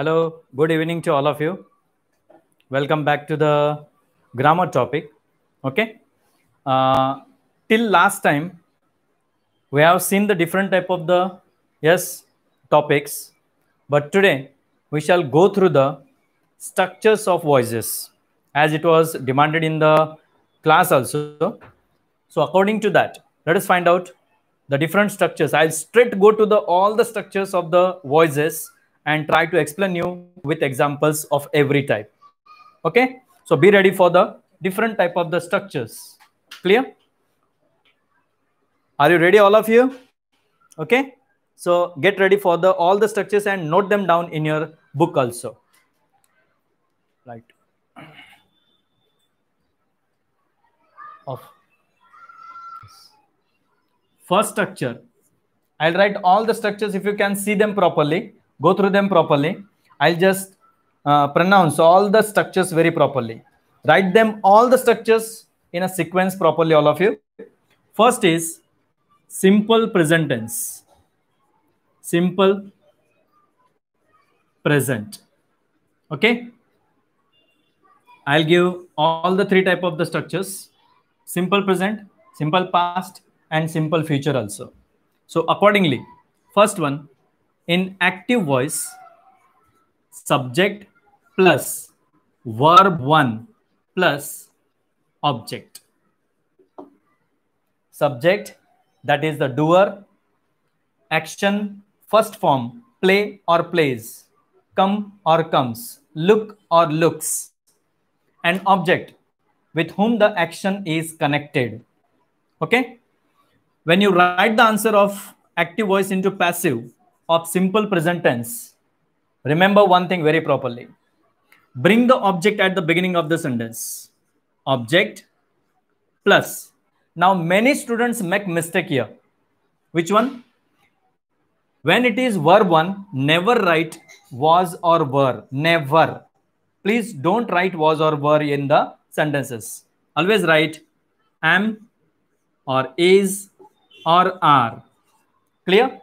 Hello, good evening to all of you. Welcome back to the grammar topic. Okay. Uh, till last time, we have seen the different type of the, yes, topics. But today, we shall go through the structures of voices as it was demanded in the class also. So according to that, let us find out the different structures. I'll straight go to the all the structures of the voices and try to explain you with examples of every type. Okay, so be ready for the different type of the structures. Clear? Are you ready, all of you? Okay, so get ready for the all the structures and note them down in your book also. Right. Of. First structure. I'll write all the structures if you can see them properly go through them properly. I'll just uh, pronounce all the structures very properly. Write them all the structures in a sequence properly, all of you. First is simple present tense. Simple present. Okay. I'll give all the three type of the structures. Simple present, simple past, and simple future also. So accordingly, first one, in active voice subject plus verb 1 plus object subject that is the doer action first form play or plays come or comes look or looks an object with whom the action is connected okay when you write the answer of active voice into passive of simple present tense, remember one thing very properly. Bring the object at the beginning of the sentence. Object plus. Now, many students make mistake here. Which one? When it is verb one, never write was or were. Never. Please don't write was or were in the sentences. Always write am or is or are. Clear?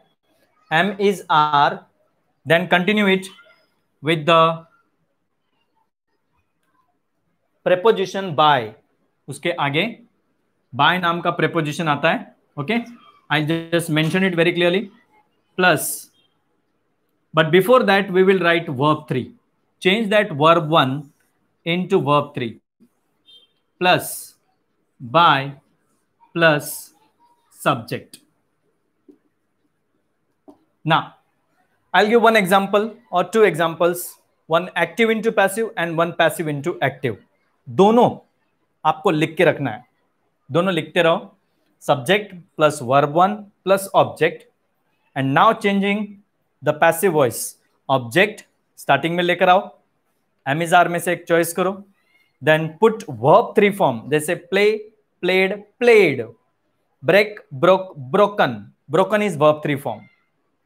m is r then continue it with the preposition by उसके आगे by नाम का preposition आता है okay I just mention it very clearly plus but before that we will write verb 3 change that verb 1 into verb 3 plus by plus subject Now, I'll give one example or two examples, one active into passive and one passive into active. दोनों आपको लिख के रखना है दोनों लिखते रहो subject plus verb one plus object and now changing the passive voice object starting में लेकर आओ एमिजार में से एक चॉइस करो then put verb three form जैसे play played played break broke broken broken is verb three form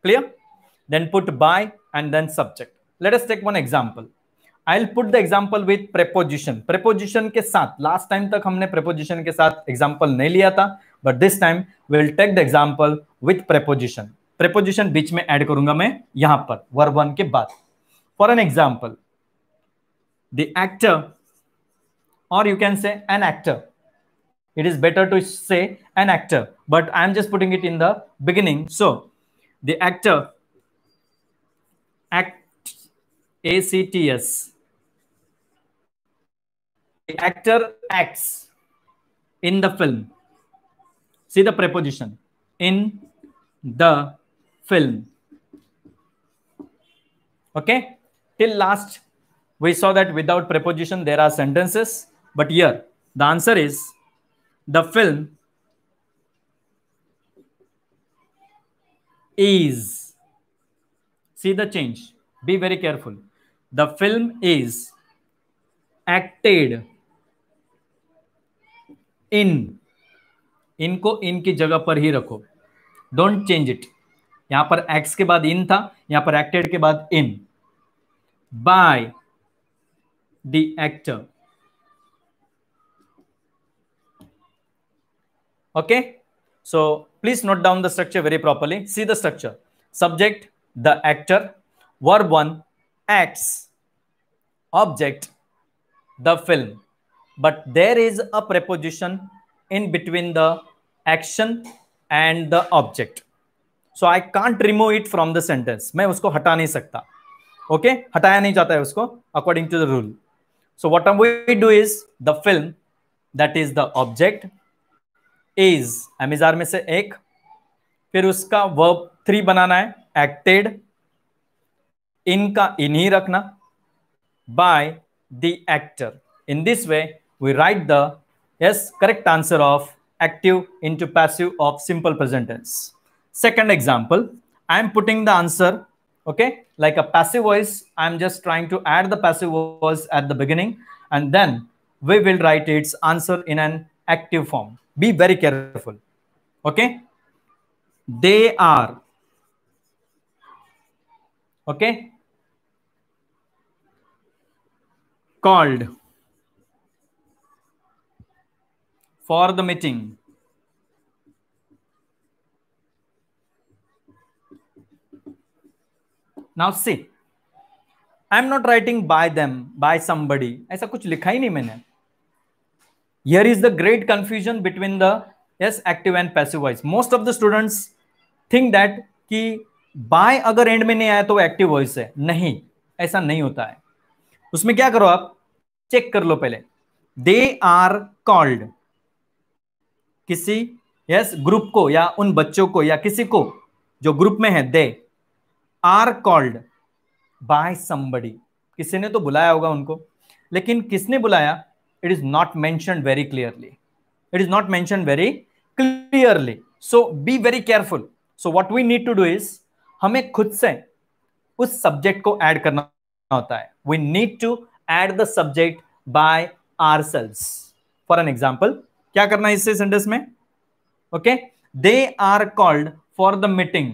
Clear? Then put by and then subject. Let us take one example. I put the example with preposition preposition के साथ last time तक हमने preposition के साथ example नहीं लिया था but this time will take the example with preposition preposition बीच में ऐड करूंगा मैं यहां पर वर्ब वन के बाद for an example the actor or you can say an actor it is better to say an actor but i am just putting it in the beginning so The actor, act, ACTS. The actor acts in the film. See the preposition in the film. Okay, till last we saw that without preposition there are sentences, but here the answer is the film is. See the change. Be very careful. The film is acted in. इनको इनकी जगह पर ही रखो don't change it यहां पर x के बाद इन था यहां पर एक्टेड के बाद इन by the actor okay so please note down the structure very properly see the structure subject the actor verb 1 acts object the film but there is a preposition in between the action and the object so i can't remove it from the sentence main usko hata nahi sakta okay hataya nahi jata hai usko according to the rule so what we do is the film that is the object is am is are में से एक फिर उसका verb three बनाना है acted इनका ही रखना by the actor in this way we write the yes correct answer of active into passive of simple present tense second example I am putting the answer okay like a passive voice I am just trying to add the passive voice at the beginning and then we will write its answer in an active form be very careful okay they are okay called for the meeting now see i am not writing by them by somebody aisa kuch likha hi nahi maine here is the great confusion between the yes active and passive voice most of the students think that कि by अगर end में नहीं आया तो active voice है नहीं ऐसा नहीं होता है उसमें क्या करो आप चेक कर लो पहले दे आर कॉल्ड किसी यस yes, ग्रुप को या उन बच्चों को या किसी को जो ग्रुप में है they are called by somebody किसी ने तो बुलाया होगा उनको लेकिन किसने बुलाया it is not mentioned very clearly it is not mentioned very clearly so be very careful so what we need to do is हमें खुद से उस सब्जेक्ट को ऐड करना होता है we need to add the subject by ourselves for an example क्या करना है इससे सेंटेंस में okay they are called for the meeting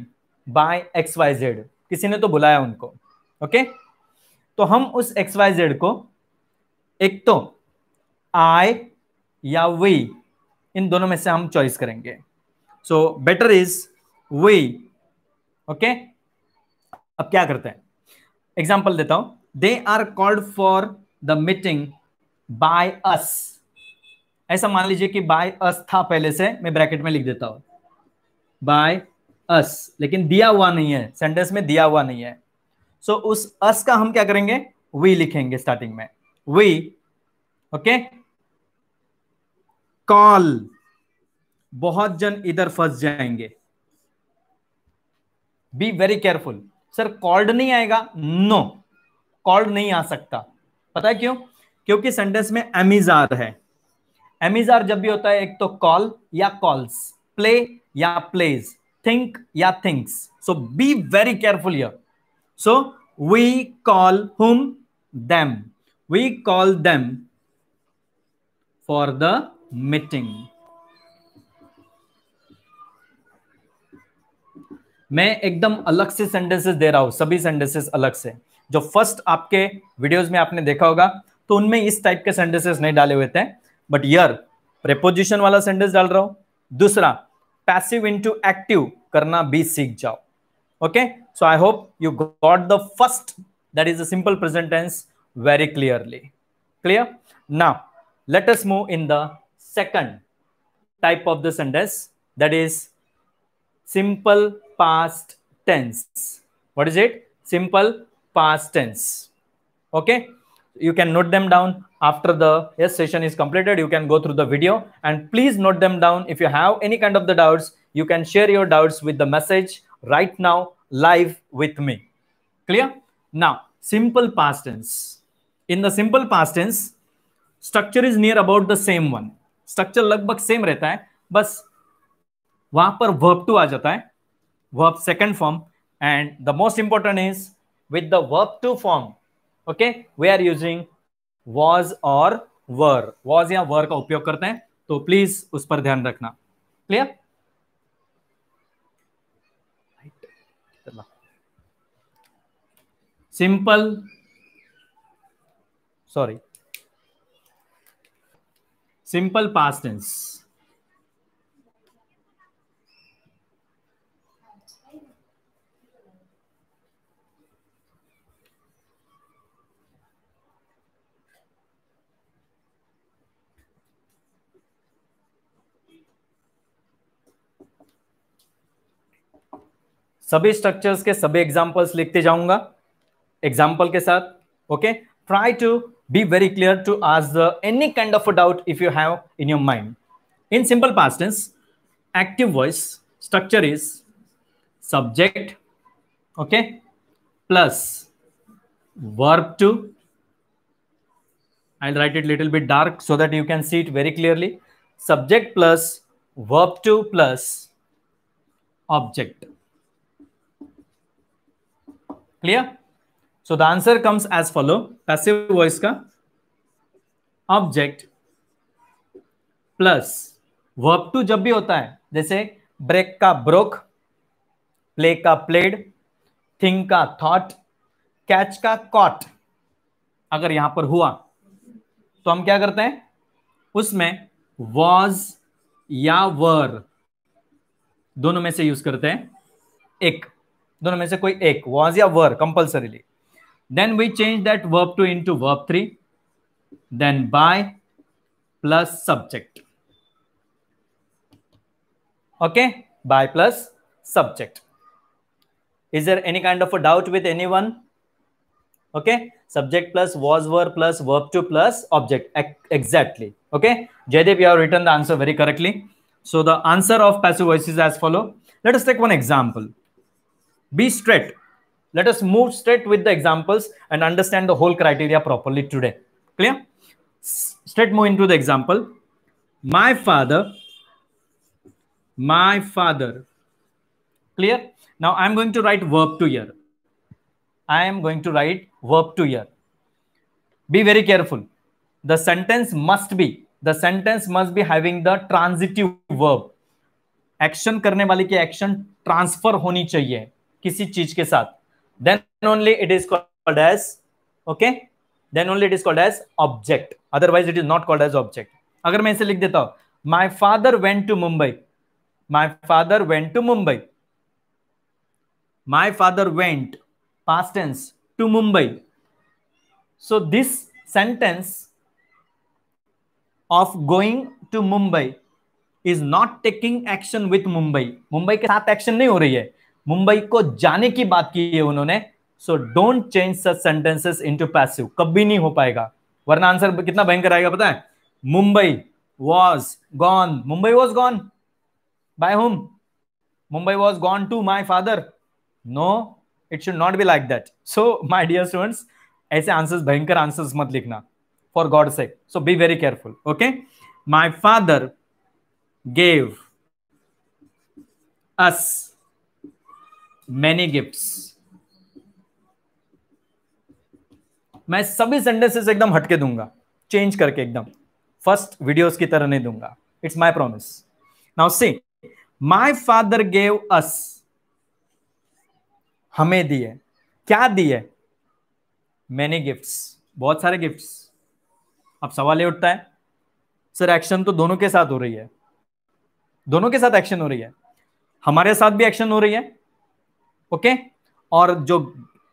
by X Y Z किसी ने तो बुलाया उनको ओके okay? तो हम उस एक्स वाई जेड को एक तो आई या वी इन दोनों में से हम चॉइस करेंगे so better is we okay अब क्या करते हैं एग्जाम्पल देता हूं they are called for the meeting by us ऐसा मान लीजिए कि बाय अस था पहले से मैं ब्रैकेट में लिख देता हूं बाय अस लेकिन दिया हुआ नहीं है सेंटेंस में दिया हुआ नहीं है सो so, उस अस का हम क्या करेंगे वी लिखेंगे स्टार्टिंग में वी ओके okay? कॉल बहुत जन इधर फंस जाएंगे be very careful sir called नहीं आएगा नो no. कॉल्ड नहीं आ सकता पता है क्यों क्योंकि सेंटेंस में एमिजार है एमिजार जब भी होता है एक तो कॉल या कॉल्स प्ले या प्लेज थिंक या thinks so be very careful यर so we call whom them we call them for the meeting मैं एकदम अलग से सेंटेंसेस दे रहा हूं सभी सेंटेंसेस अलग से जो फर्स्ट आपके वीडियोस में आपने देखा होगा तो उनमें इस टाइप के सेंटेंसेस नहीं डाले हुए थे बट यर प्रेपोजिशन वाला सेंटेंस डाल रहा हूं दूसरा पैसिव इनटू एक्टिव करना भी सीख जाओ okay so I hope you got the first that is simple present tense very clearly clear ना let's move in the second type of the sentence that is simple past tense. What is it? Simple past tense. Okay. You can note them down after the yes, session is completed. You can go through the video and please note them down. If you have any kind of the doubts, you can share your doubts with the message right now live with me. Clear? Now, simple past tense. In the simple past tense, structure is near about the same one. Structure लगभग same रहता है बस वहां पर verb to आ जाता है verb second form and the most important is with the verb two form okay we are using was or were was या वर का उपयोग करते हैं तो प्लीज उस पर ध्यान रखना clear simple sorry simple past tense सभी स्ट्रक्चर्स के सभी एग्जांपल्स लिखते जाऊंगा एग्जांपल के साथ okay try to be very clear to ask any kind of a doubt if you have in your mind. In simple past tense, active voice structure is subject, okay, plus verb to. I'll write it little bit dark so that you can see it very clearly. Subject plus verb to plus object. Clear? So the answer comes as follow Passive voice का object plus verb two जब भी होता है जैसे break का broke play का played think का thought catch का कॉट अगर यहां पर हुआ तो हम क्या करते हैं उसमें वॉज या वर दोनों में से यूज करते हैं एक दोनों में से कोई एक वॉज या were compulsorily Then we change that verb 2 into verb 3. Then by plus subject. Okay, by plus subject. Is there any kind of a doubt with anyone? Okay, subject plus was were plus verb two plus object. exactly. Okay, Jaydev, you have written the answer very correctly. So the answer of passive voice is as follow. Let us take one example. Be straight Let us move straight with the examples and understand the whole criteria properly today. Clear? Straight move into the example. My father, my father. Clear? Now i am going to write verb to here. I am going to write verb to here. Be very careful. The sentence must be, the sentence must be having the transitive verb. action karne वाले ki action transfer honi chahiye kisi cheez ke sath then only it is called as okay then only it is called as object otherwise it is not called as object agar main इसे likh deta hu my father went to mumbai my father went to mumbai my father went past tense to mumbai so this sentence of going to mumbai is not taking action with mumbai mumbai ke sath action nahi ho rahi hai Mumbai को जाने की बात की है उन्होंने so don't change such sentences into passive कभी नहीं हो पाएगा वरना आंसर कितना भयंकर आएगा पता है Mumbai was gone Mumbai was gone by whom Mumbai was gone to my father no it should not be like that so my dear students ऐसे आंसर्स भयंकर आंसर्स मत लिखना फॉर गॉड से so be very careful okay my father gave us many gifts. मैं सभी sentences एकदम हटके दूंगा चेंज करके एकदम फर्स्ट वीडियोस की तरह नहीं दूंगा it's my promise now see my father gave us हमें दिए क्या दिए मैनी गिफ्ट्स बहुत सारे गिफ्ट्स अब सवाल ये उठता है सर एक्शन तो दोनों के साथ हो रही है दोनों के साथ एक्शन हो रही है हमारे साथ भी एक्शन हो रही है ओके और जो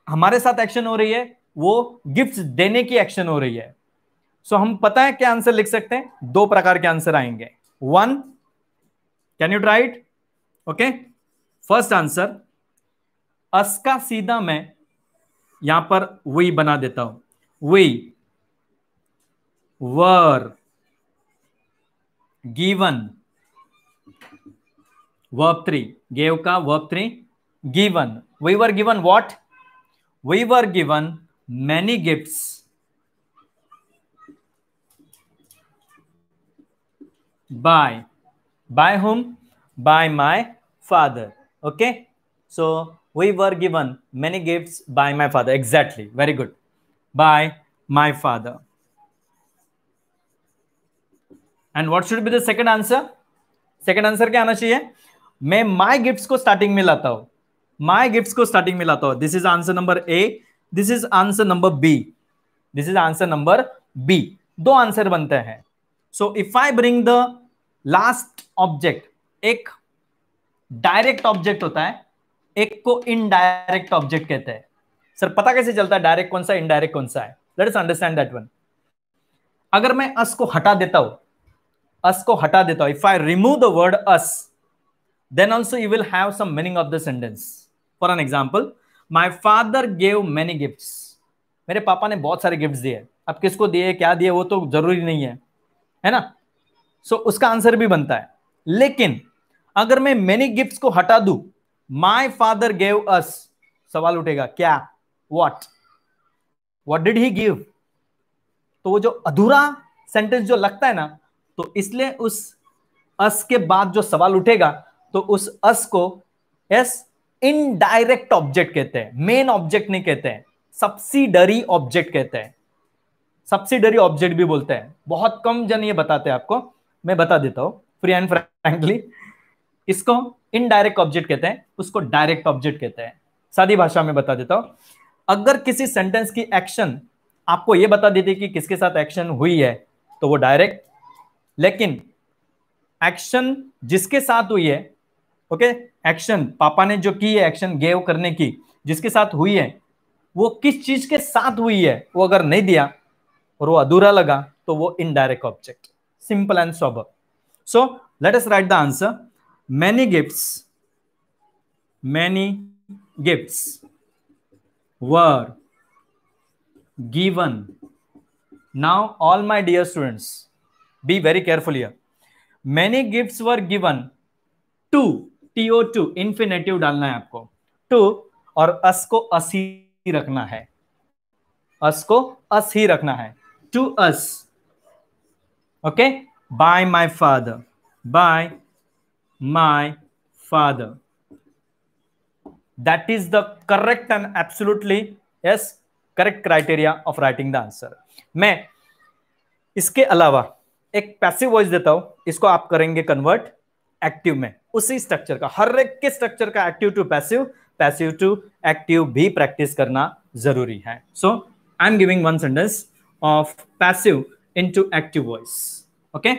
हमारे साथ एक्शन हो रही है वो गिफ्ट देने की एक्शन हो रही है सो so, हम पता है क्या आंसर लिख सकते हैं दो प्रकार के आंसर आएंगे one can you try it okay first answer us का सीधा मैं यहां पर वी बना देता हूं we were given verb three gave का verb three given we were given what we were given many gifts by by whom by my father okay so we were given many gifts by my father exactly very good by my father and what should be the second answer second answer क्या आना चाहिए मैं my gifts को starting में लाता हूं my gift को starting में लाता हूं this is answer number A this is answer number B this is answer number B दो आंसर बनते हैं so if I bring the last object एक डायरेक्ट ऑब्जेक्ट होता है एक को इनडायरेक्ट ऑब्जेक्ट कहते हैं सर पता कैसे चलता है डायरेक्ट कौन सा इनडायरेक्ट कौन सा है let us understand that one अगर मैं अस को हटा देता हूं अस को हटा देता हूं if I remove the word us then also you will have some meaning of the sentence for an example my father gave many gift मेरे पापा ने बहुत सारे गिफ्ट दिए अब किसको दिए क्या दिए वो तो जरूरी नहीं है है ना सो so, उसका आंसर भी बनता है लेकिन अगर मैं मैनी गिफ्ट को हटा दू माई फादर गेव अस सवाल उठेगा क्या what what did he give तो वो जो अधूरा सेंटेंस जो लगता है ना तो इसलिए उस अस के बाद जो सवाल उठेगा तो उस अस को एस इनडायरेक्ट ऑब्जेक्ट कहते हैं मेन ऑब्जेक्ट नहीं कहते हैं सब्सिडरी ऑब्जेक्ट कहते हैं सब्सिडरी ऑब्जेक्ट भी बोलते हैं बहुत कम जन ये बताते हैं आपको मैं बता देता हूं फ्री एंड फ्रेंकली इसको इनडायरेक्ट ऑब्जेक्ट कहते हैं उसको डायरेक्ट ऑब्जेक्ट कहते हैं सादी भाषा में बता देता हूं अगर किसी सेंटेंस की एक्शन आपको यह बता देती कि किसके साथ एक्शन हुई है तो वो डायरेक्ट लेकिन एक्शन जिसके साथ हुई है ओके एक्शन पापा ने जो की है एक्शन गेव करने की जिसके साथ हुई है वो किस चीज के साथ हुई है वो अगर नहीं दिया और वो अधूरा लगा तो वो indirect object simple and sob so let us write the answer many gift many gift were given now all my dear students be very careful many gift were given to T O to infinitive डालना है आपको to और अस को अस ही रखना है अस को अस ही रखना है to us okay by my father by my father that is the correct and absolutely yes correct criteria of writing the answer मैं इसके अलावा एक पैसिव वॉइस देता हूं इसको आप करेंगे कन्वर्ट एक्टिव में उसी स्ट्रक्चर का हर एक के स्ट्रक्चर का active to passive passive to active भी प्रैक्टिस करना जरूरी है so I am giving one sentence of passive into active voice okay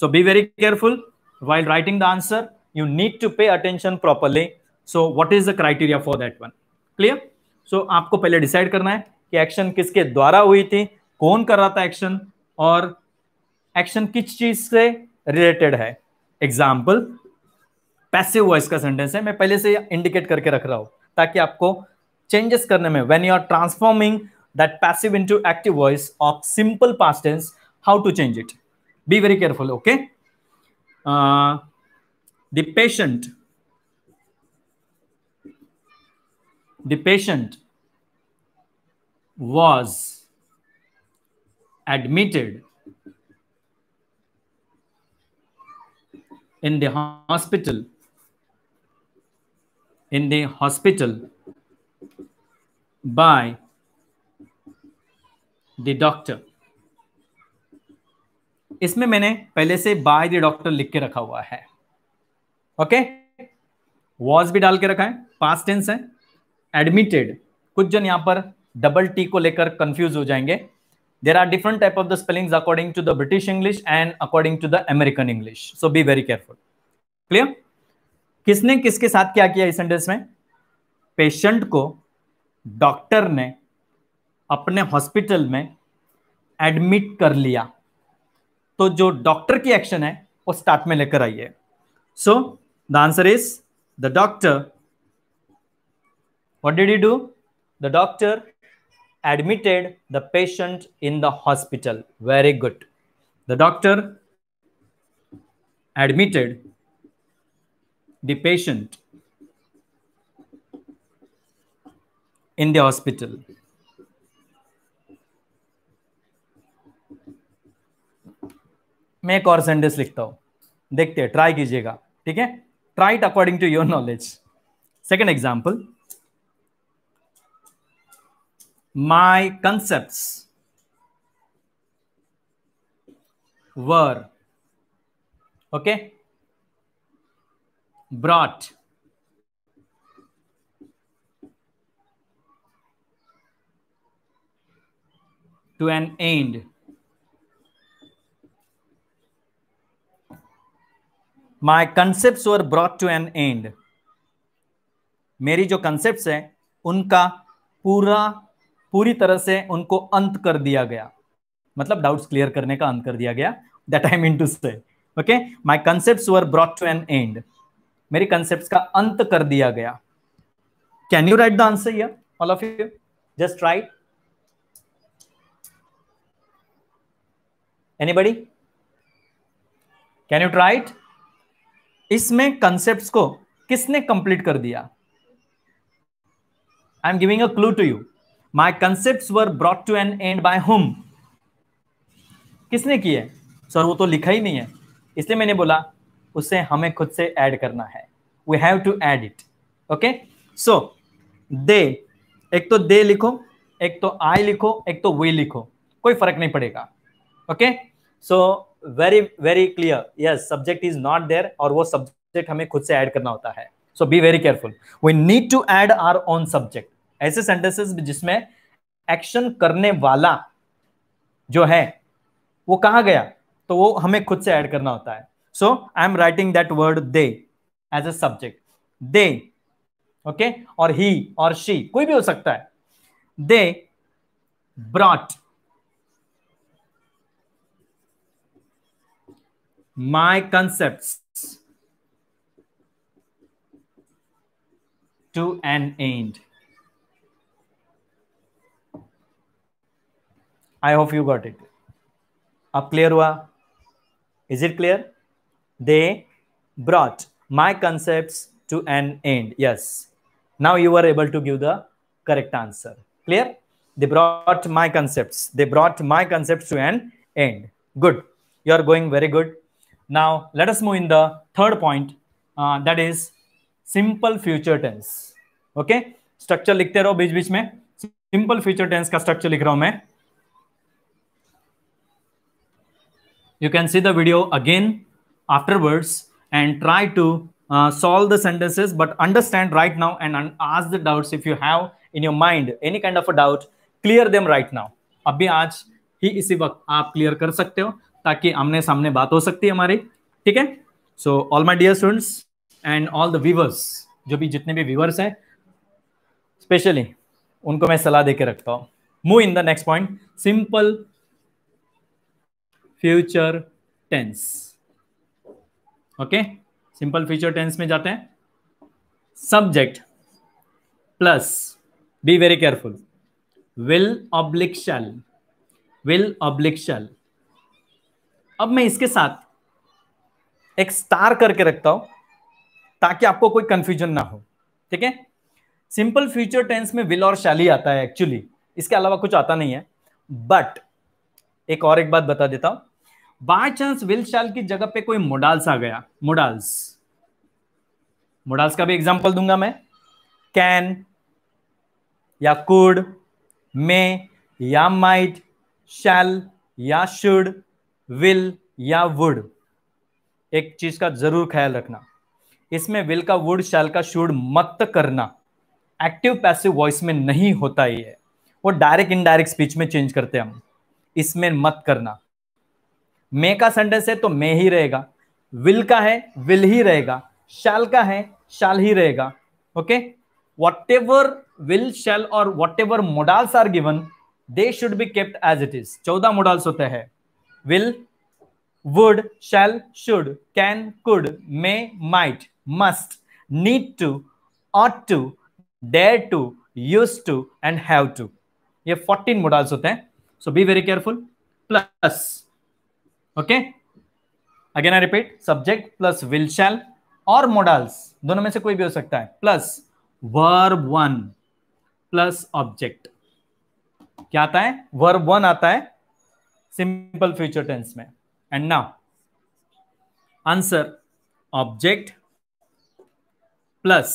so be very careful while writing the answer you need to pay attention properly so what is the criteria for that one clear so आपको पहले decide करना है कि action किसके द्वारा हुई थी कौन कर रहा था एक्शन और एक्शन किस चीज से रिलेटेड है एग्जाम्पल पैसिव वॉइस का सेंटेंस है मैं पहले से इंडिकेट करके रख रहा हूं ताकि आपको चेंजेस करने में when you are transforming that passive into active voice of simple past tense how to change it be very careful okay the patient the patient was admitted in the hospital in the hospital by the doctor इसमें मैंने पहले से by the doctor लिख के रखा हुआ है okay was भी डाल के रखा है पास्ट टेंस है एडमिटेड कुछ जन यहां पर डबल टी को लेकर कंफ्यूज हो जाएंगे there are different type of the spellings according to the british english and according to the american english so be very careful clear किसने किसके साथ क्या किया इस सेंटेंस में पेशेंट को डॉक्टर ने अपने हॉस्पिटल में एडमिट कर लिया तो जो डॉक्टर की एक्शन है वो स्टार्ट में लेकर आइए so the answer is the doctor what did you do the doctor admitted the patient in the hospital. Very good. The doctor admitted the patient in the hospital. Make or send this लिखता हूँ देखते हैं try कीजिएगा ठीक है try it according to your my concepts were okay brought to an end my concepts were brought to an end मेरी जो concept है उनका पूरा पूरी तरह से उनको अंत कर दिया गया मतलब डाउट्स क्लियर करने का अंत कर दिया गया that I mean to say okay my concept were brought to an end मेरी कंसेप्ट का अंत कर दिया गया can you write the answer या all of you just write anybody can you try it इसमें कंसेप्ट को किसने कंप्लीट कर दिया I am giving a clue to you my concept were brought to an end by whom किसने किए sir वो तो लिखा ही नहीं है इसलिए मैंने बोला उसे हमें खुद से ऐड करना है we have to add it okay so they एक तो दे लिखो एक तो आई लिखो एक तो वे लिखो कोई फर्क नहीं पड़ेगा okay so very very clear yes subject is not there और वो सब्जेक्ट हमें खुद से ऐड करना होता है so be very careful we need to add our own subject ऐसे सेंटेंसेस जिसमें एक्शन करने वाला जो है वो कहा गया तो वो हमें खुद से ऐड करना होता है so I am writing that word they as a subject they okay और ही और शी कोई भी हो सकता है they brought my concept to an end I hope you got it. अब clear? Is it clear? They brought my concepts to an end. Yes. Now you are able to give the correct answer. Clear? They brought my concepts. They brought my concepts to an end. Good. You are going very good. Now let us move in the third point. Uh, that is simple future tense. Okay. Structure लिखते रहो बीच बीच में Simple future tense का structure लिख रहा हूं मैं you can see the video again afterwards and try to uh, solve the sentences but understand right now and, and ask the doubts if you have in your mind any kind of a doubt clear them right now abhi aaj hi isi waqt aap clear kar sakte ho taki amne samne baat ho sakti hai hamari theek hai so all my dear students and all the viewers जो भी जितने भी viewers हैं specially उनको मैं सलाह दे के रखता हूँ move in the next point simple future tense okay simple future tense में जाते हैं subject plus be very careful will oblique will oblique shall अब मैं इसके साथ एक स्टार करके रखता हूं ताकि आपको कोई कंफ्यूजन ना हो ठीक है सिंपल फ्यूचर टेंस में विल और शैल ही आता है एक्चुअली इसके अलावा कुछ आता नहीं है बट एक और एक बात बता देता हूं बाय चांस विल शाल की जगह पे कोई मोडाल्स आ गया मोडाल्स मोडाल्स का भी एग्जांपल दूंगा मैं कैन या कुड मे या माइट शैल या शुड विल या वुड एक चीज का जरूर ख्याल रखना इसमें विल का वुड शैल का शुड मत करना एक्टिव पैसिव वॉइस में नहीं होता ये वो डायरेक्ट इनडायरेक्ट स्पीच में चेंज करते हम इसमें मत करना मे का सेंटेंस है तो मे ही रहेगा विल का है विल ही रहेगा शाल का है शाल ही रहेगा okay whatever will shall और whatever modals are given they should be kept as it is चौदह मोडाल्स होते हैं will would shall should can could may might must need to ought to dare to use to and have to ये fourteen modals होते हैं so be very careful plus okay again I repeat subject plus will shall और modals दोनों में से कोई भी हो सकता है plus verb one plus object क्या आता है वर्ब वन आता है सिंपल फ्यूचर टेंस में and now answer object plus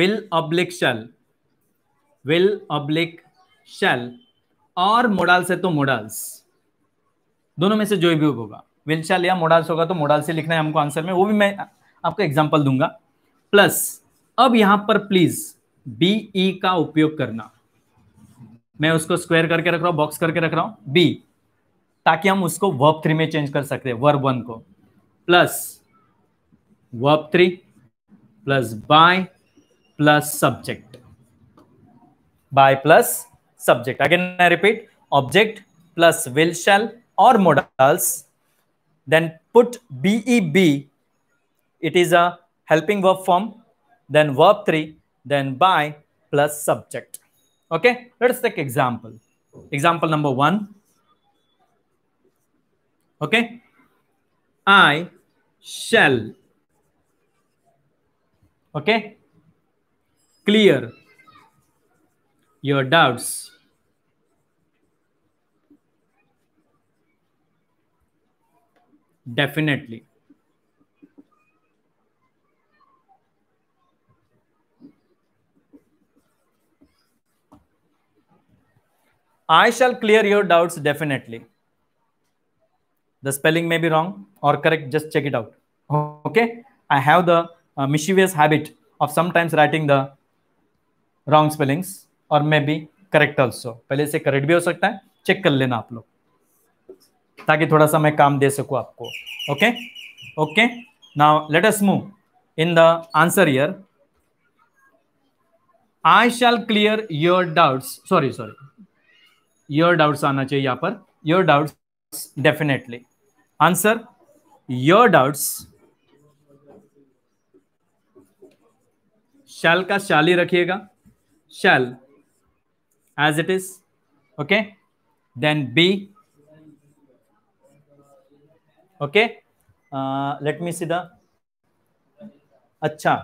will oblique shall will oblique shall और मोडल्स है तो मोडल्स दोनों में से जो भी होगा विलशाल या मोडाल्स होगा तो मोडाल से लिखना है हमको आंसर में वो भी मैं आपको एग्जाम्पल दूंगा प्लस अब यहां पर प्लीज बी ई का उपयोग करना मैं उसको स्क्वायर करके रख रहा हूं बॉक्स करके रख रहा हूं बी ताकि हम उसको वर्ब थ्री में चेंज कर सकते हैं वर्ब वन को plus verb three plus by plus subject by plus subject again I repeat object plus will shall or modals, then put BEB. It is a helping verb form, then verb 3, then by plus subject. Okay, let us take example. Example number 1. Okay, I shall. Okay, clear your doubts Definitely. I shall clear your doubts definitely. The spelling may be wrong or correct, just check it out. Okay? I have the uh, mischievous habit of sometimes writing the wrong spellings or maybe correct also. पहले से correct भी हो सकता है check कर लेना आप लोग ताकि थोड़ा सा मैं काम दे सकूँ आपको okay okay now let us move in the answer here I shall clear your doubts sorry sorry your doubts आना चाहिए यहां पर your doubts definitely answer your doubts shall का शाली रखिएगा shall as it is okay then be okay let me see the अच्छा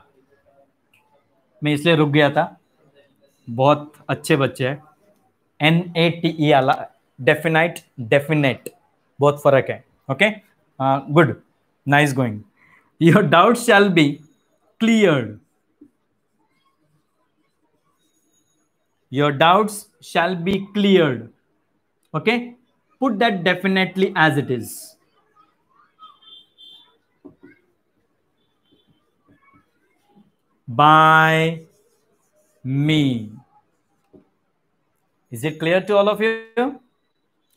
मैं इसलिए रुक गया था बहुत अच्छे बच्चे हैं एन ए टी ई आला डेफिनाइट डेफिनेट बहुत फर्क है okay good nice going your doubt shall be clear your doubts shall be clear okay put that definitely as it is by me. Is it clear to all of you?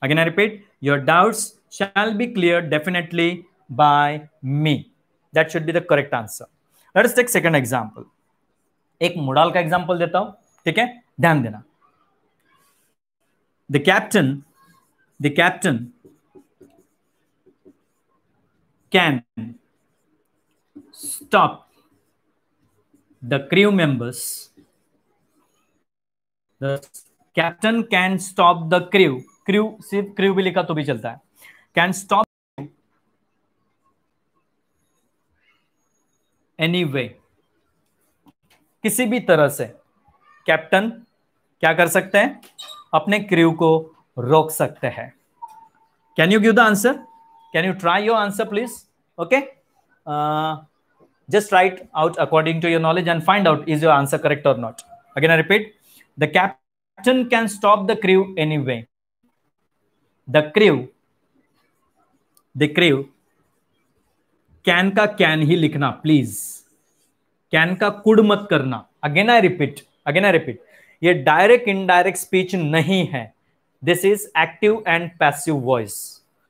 Again, I repeat, your doubts shall be cleared definitely by me. That should be the correct answer. Let us take second example. ek modal ka example deta hu theek hai dhyan dena the captain the captain can stop the crew members. The captain can stop the crew. Crew सिर्फ crew भी लिखा तो भी चलता है Can stop any anyway, way किसी भी तरह से कैप्टन क्या कर सकते हैं अपने क्रू को रोक सकते हैं can you give the answer can you try your answer please okay Just write out according to your knowledge and find out is your answer correct or not. Again, I repeat, the captain can stop the crew anyway. The crew, the crew, can ka can hi likhna please can ka could mat karna again i repeat again i repeat ye direct indirect speech nahi hai this is active and passive voice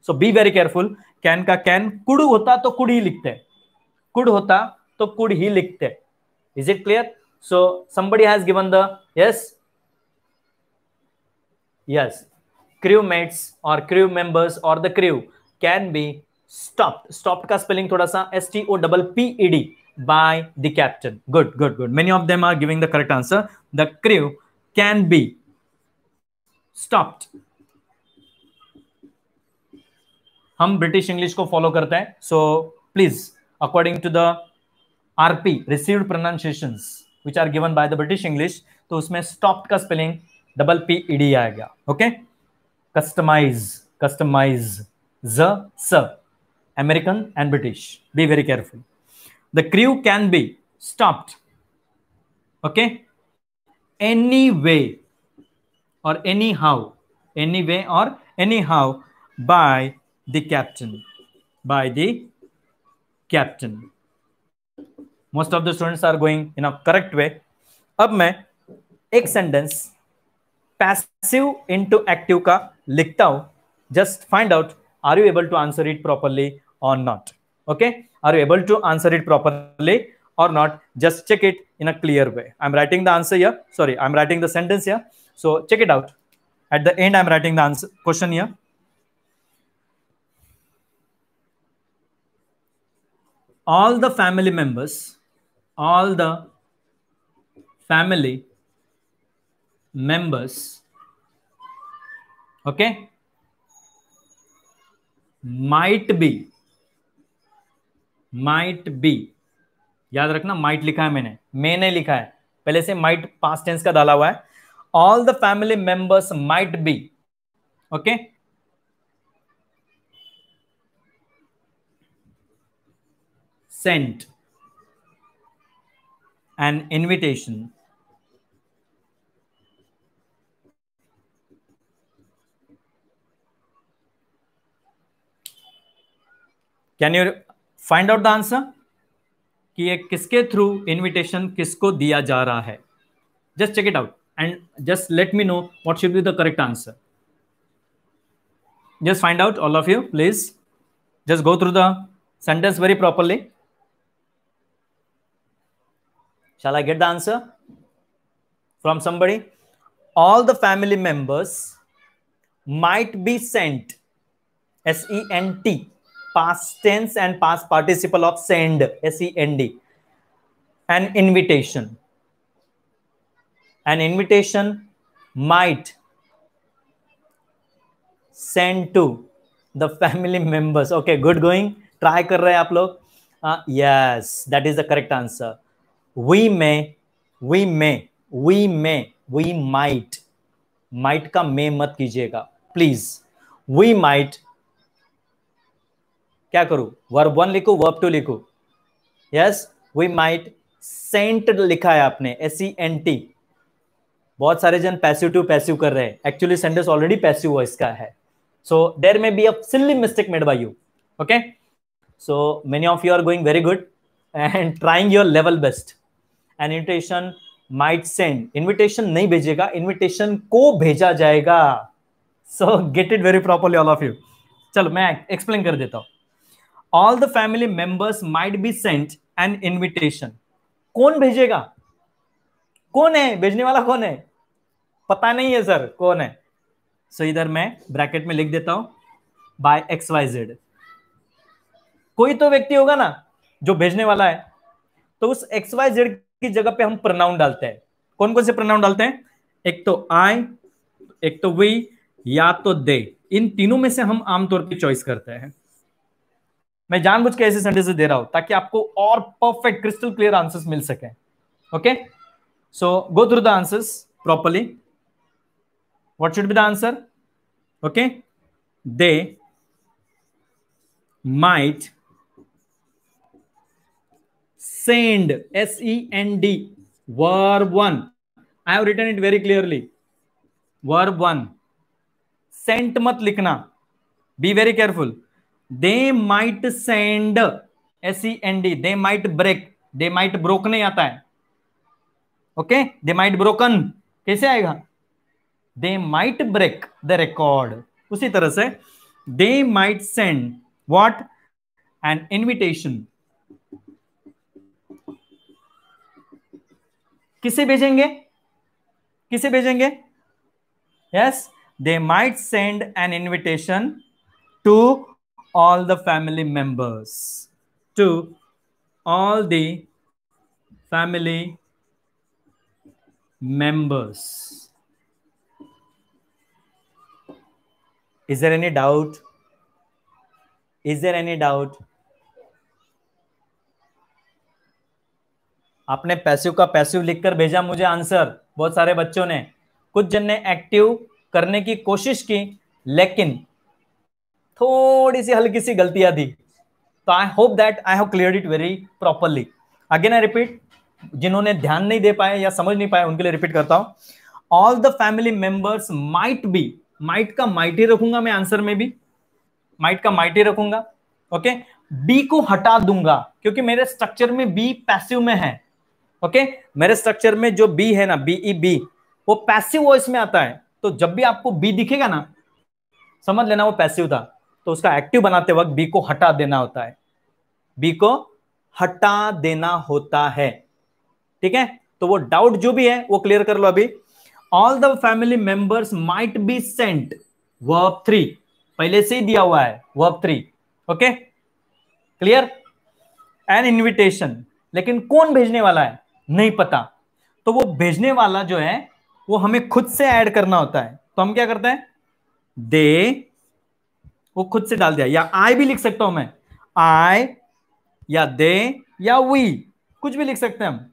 so be very careful can का can could होता तो could ही लिखते हैं could होता तो could ही लिखते is it clear so somebody has given the yes yes crew mates और क्रू मेंबर्स और the crew can be stop stop का स्पेलिंग थोड़ा सा S T O double P E D by the captain good good good many of them are giving the correct answer the crew can be stop हम British English को follow करते हैं so please according to the RP received pronunciations which are given by the British English तो उसमें stopped का spelling double p e d आ गया okay customize customize the sir American and British be very careful the crew can be stopped okay any way or anyhow any way or anyhow by the captain by the captain most of the students are going in a correct way अब मैं एक sentence, passive into active का लिखता हूं just find out are you able to answer it or not okay are you able to answer it properly or not just check it in a clear way i'm writing the answer here sorry i'm writing the sentence here so check it out at the end i'm writing the answer question here all the family members, all the family members, okay, might be, might be, याद रखना might लिखा है मैंने मैंने लिखा है पहले से माइट पास्ट टेंस का डाला हुआ है all the family members might be okay sent an invitation can you find out the answer कि ये किसके थ्रू इनविटेशन किसको दिया जा रहा है just check it out and just let me know what should be the correct answer just find out all of you please just go through the sentence very properly Shall I get the answer from somebody? All the family members might be sent, S-E-N-T, past tense and past participle of send, S-E-N-D, an invitation. An invitation might send to the family members. Okay, good going. Try kar rahe aap log. Uh, yes, that is the correct answer. We may we may we may we might might का may मत कीजिएगा please we might क्या करूं verb one लिखो verb two लिखो yes we might sent लिखा है आपने एस सी एन टी बहुत सारे जन पैसिव टू पैसिव कर रहे हैं एक्चुअली सेंटेंस ऑलरेडी पैसिव इसका है so there may be a silly mistake made by you okay so many of you are going very good and trying your level best an invitation might send invitation नहीं भेजेगा invitation को भेजा जाएगा so get it very properly all of you चलो मैं explain कर देता हूं all the family members might be sent an invitation कौन भेजेगा कौन है भेजने वाला कौन है पता नहीं है सर कौन है सो so, इधर मैं ब्रैकेट में लिख देता हूं बाय एक्स वाई जेड कोई तो व्यक्ति होगा ना जो भेजने वाला है तो उस एक्स वाई जेड की जगह पे हम प्रनाउन डालते हैं कौन कौन से प्रनाउन डालते हैं एक तो आई एक तो वी या तो दे इन तीनों में से हम आमतौर पर चॉइस करते हैं मैं जानबूझ के ऐसे संडे से दे रहा हूं ताकि आपको और परफेक्ट क्रिस्टल क्लियर आंसर्स मिल सके okay so go through the answers properly what should be the answer okay they might send s e n d verb 1 i have written it very clearly verb 1 sent mat likhna be very careful they might send s e n d they might break they might broke nahi aata hai okay they might broken kaise aayega they might break the record usi tarah se they might send what an invitation किसे भेजेंगे किसे भेजेंगे yes they might send an invitation to all the family members to all the family members is there any doubt is there any doubt आपने passive का passive लिखकर भेजा मुझे answer बहुत सारे बच्चों ने कुछ जन ने एक्टिव करने की कोशिश की लेकिन थोड़ी सी हल्की सी गलतियां थी तो I hope that I have clear it very properly again I repeat जिन्होंने ध्यान नहीं दे पाए या समझ नहीं पाए उनके लिए रिपीट करता हूं all the family members might be might का माइट ही रखूंगा मैं आंसर में भी माइट का माइट ही रखूंगा ओके बी को हटा दूंगा क्योंकि मेरे स्ट्रक्चर में बी पैसिव में है ओके मेरे स्ट्रक्चर में जो बी है ना बीई बी e, वो पैसिव वॉइस में आता है तो जब भी आपको बी दिखेगा ना समझ लेना वो पैसिव था तो उसका एक्टिव बनाते वक्त बी को हटा देना होता है बी को हटा देना होता है ठीक है तो वो डाउट जो भी है वो क्लियर कर लो अभी all the family members might be sent verb three पहले से ही दिया हुआ है verb three okay clear an invitation लेकिन कौन भेजने वाला है नहीं पता तो वो भेजने वाला जो है वो हमें खुद से ऐड करना होता है तो हम क्या करते हैं दे वो खुद से डाल दिया या आई भी लिख सकता हूं मैं आई या दे या वी कुछ भी लिख सकते हैं हम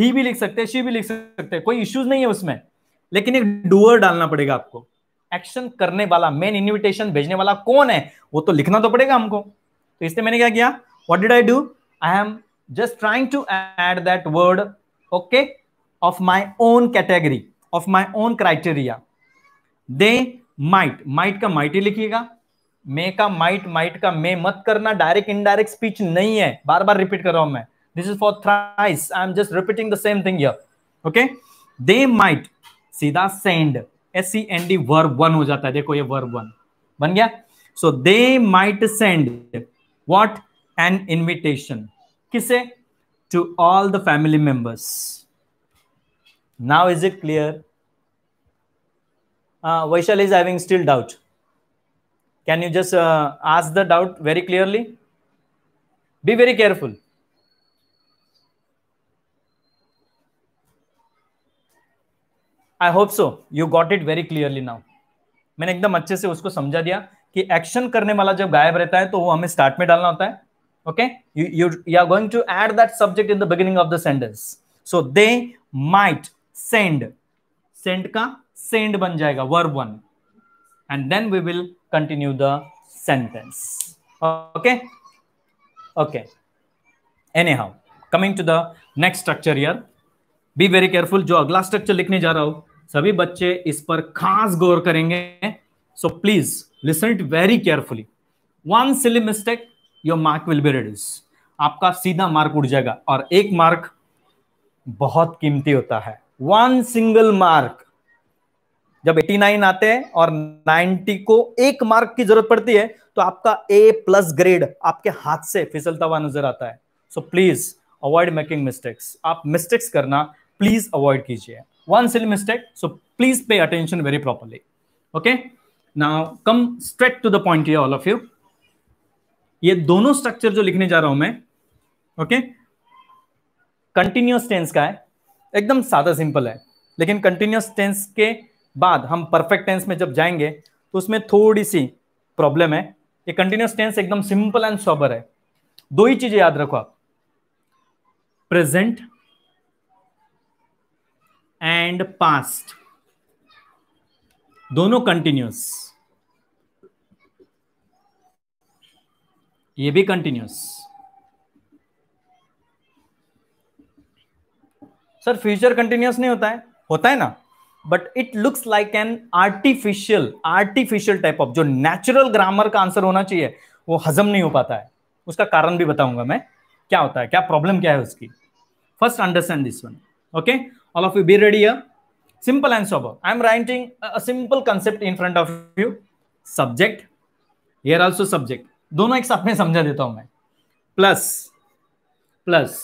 ही भी लिख सकते हैं शी भी लिख सकते हैं कोई इश्यूज नहीं है उसमें लेकिन एक डूअर डालना पड़ेगा आपको एक्शन करने वाला मेन इन्विटेशन भेजने वाला कौन है वो तो लिखना तो पड़ेगा हमको तो इसलिए मैंने क्या किया what did I do I am just trying to add that word okay of my own category of my own criteria they might might का might ही लिखिएगा मे का माइट माइट का मे मत करना डायरेक्ट इनडायरेक्ट स्पीच नहीं है बार बार repeat कर रहा हूं मैं this is for thrice I am just repeating the same thing here okay they might सीधा send S C N D verb one हो जाता है देखो ये वर्ब वन बन गया so they might send what an invitation किसे to all the family members now is it clear Vaishal is having still doubt can you just ask the doubt very clearly be very careful I hope so you got it very clearly now मैंने एकदम अच्छे से उसको समझा दिया कि action करने वाला जब गायब रहता है तो वो हमें स्टार्ट में डालना होता है okay you, you you are going to add that subject in the beginning of the sentence so they might send send ka send ban jayega verb one and then we will continue the sentence okay okay anyhow coming to the next structure here be very careful jo agla structure likhne ja raha hu sabhi bacche is par khas gaur karenge so please listen it very carefully one silly mistake your mark will be reduce आपका सीधा mark उड़ जाएगा और एक mark बहुत कीमती होता है वन सिंगल मार्क जब 89 आते हैं और 90 को एक मार्क की जरूरत पड़ती है तो आपका ए प्लस ग्रेड आपके हाथ से फिसलता हुआ नजर आता है so please avoid making mistakes आप मिस्टेक्स करना प्लीज अवॉइड कीजिए one silly mistake so please pay attention very properly okay now come straight to the point all of you ये दोनों स्ट्रक्चर जो लिखने जा रहा हूं मैं ओके कंटिन्यूस टेंस का है एकदम सादा सिंपल है लेकिन कंटिन्यूस टेंस के बाद हम परफेक्ट टेंस में जब जाएंगे तो उसमें थोड़ी सी प्रॉब्लम है ये कंटिन्यूस टेंस एकदम सिंपल एंड सॉबर है दो ही चीजें याद रखो आप प्रेजेंट एंड पास्ट दोनों कंटिन्यूस ये भी कंटिन्यूस सर फ्यूचर कंटिन्यूस नहीं होता है होता है ना but it looks like an artificial artificial type of जो नेचुरल ग्रामर का आंसर होना चाहिए वो हजम नहीं हो पाता है उसका कारण भी बताऊंगा मैं क्या होता है क्या प्रॉब्लम क्या है उसकी first understand this one okay all of you be ready simple and sober I am writing simple concept in front of you subject subject also subject दोनों एक साथ में समझा देता हूं मैं प्लस प्लस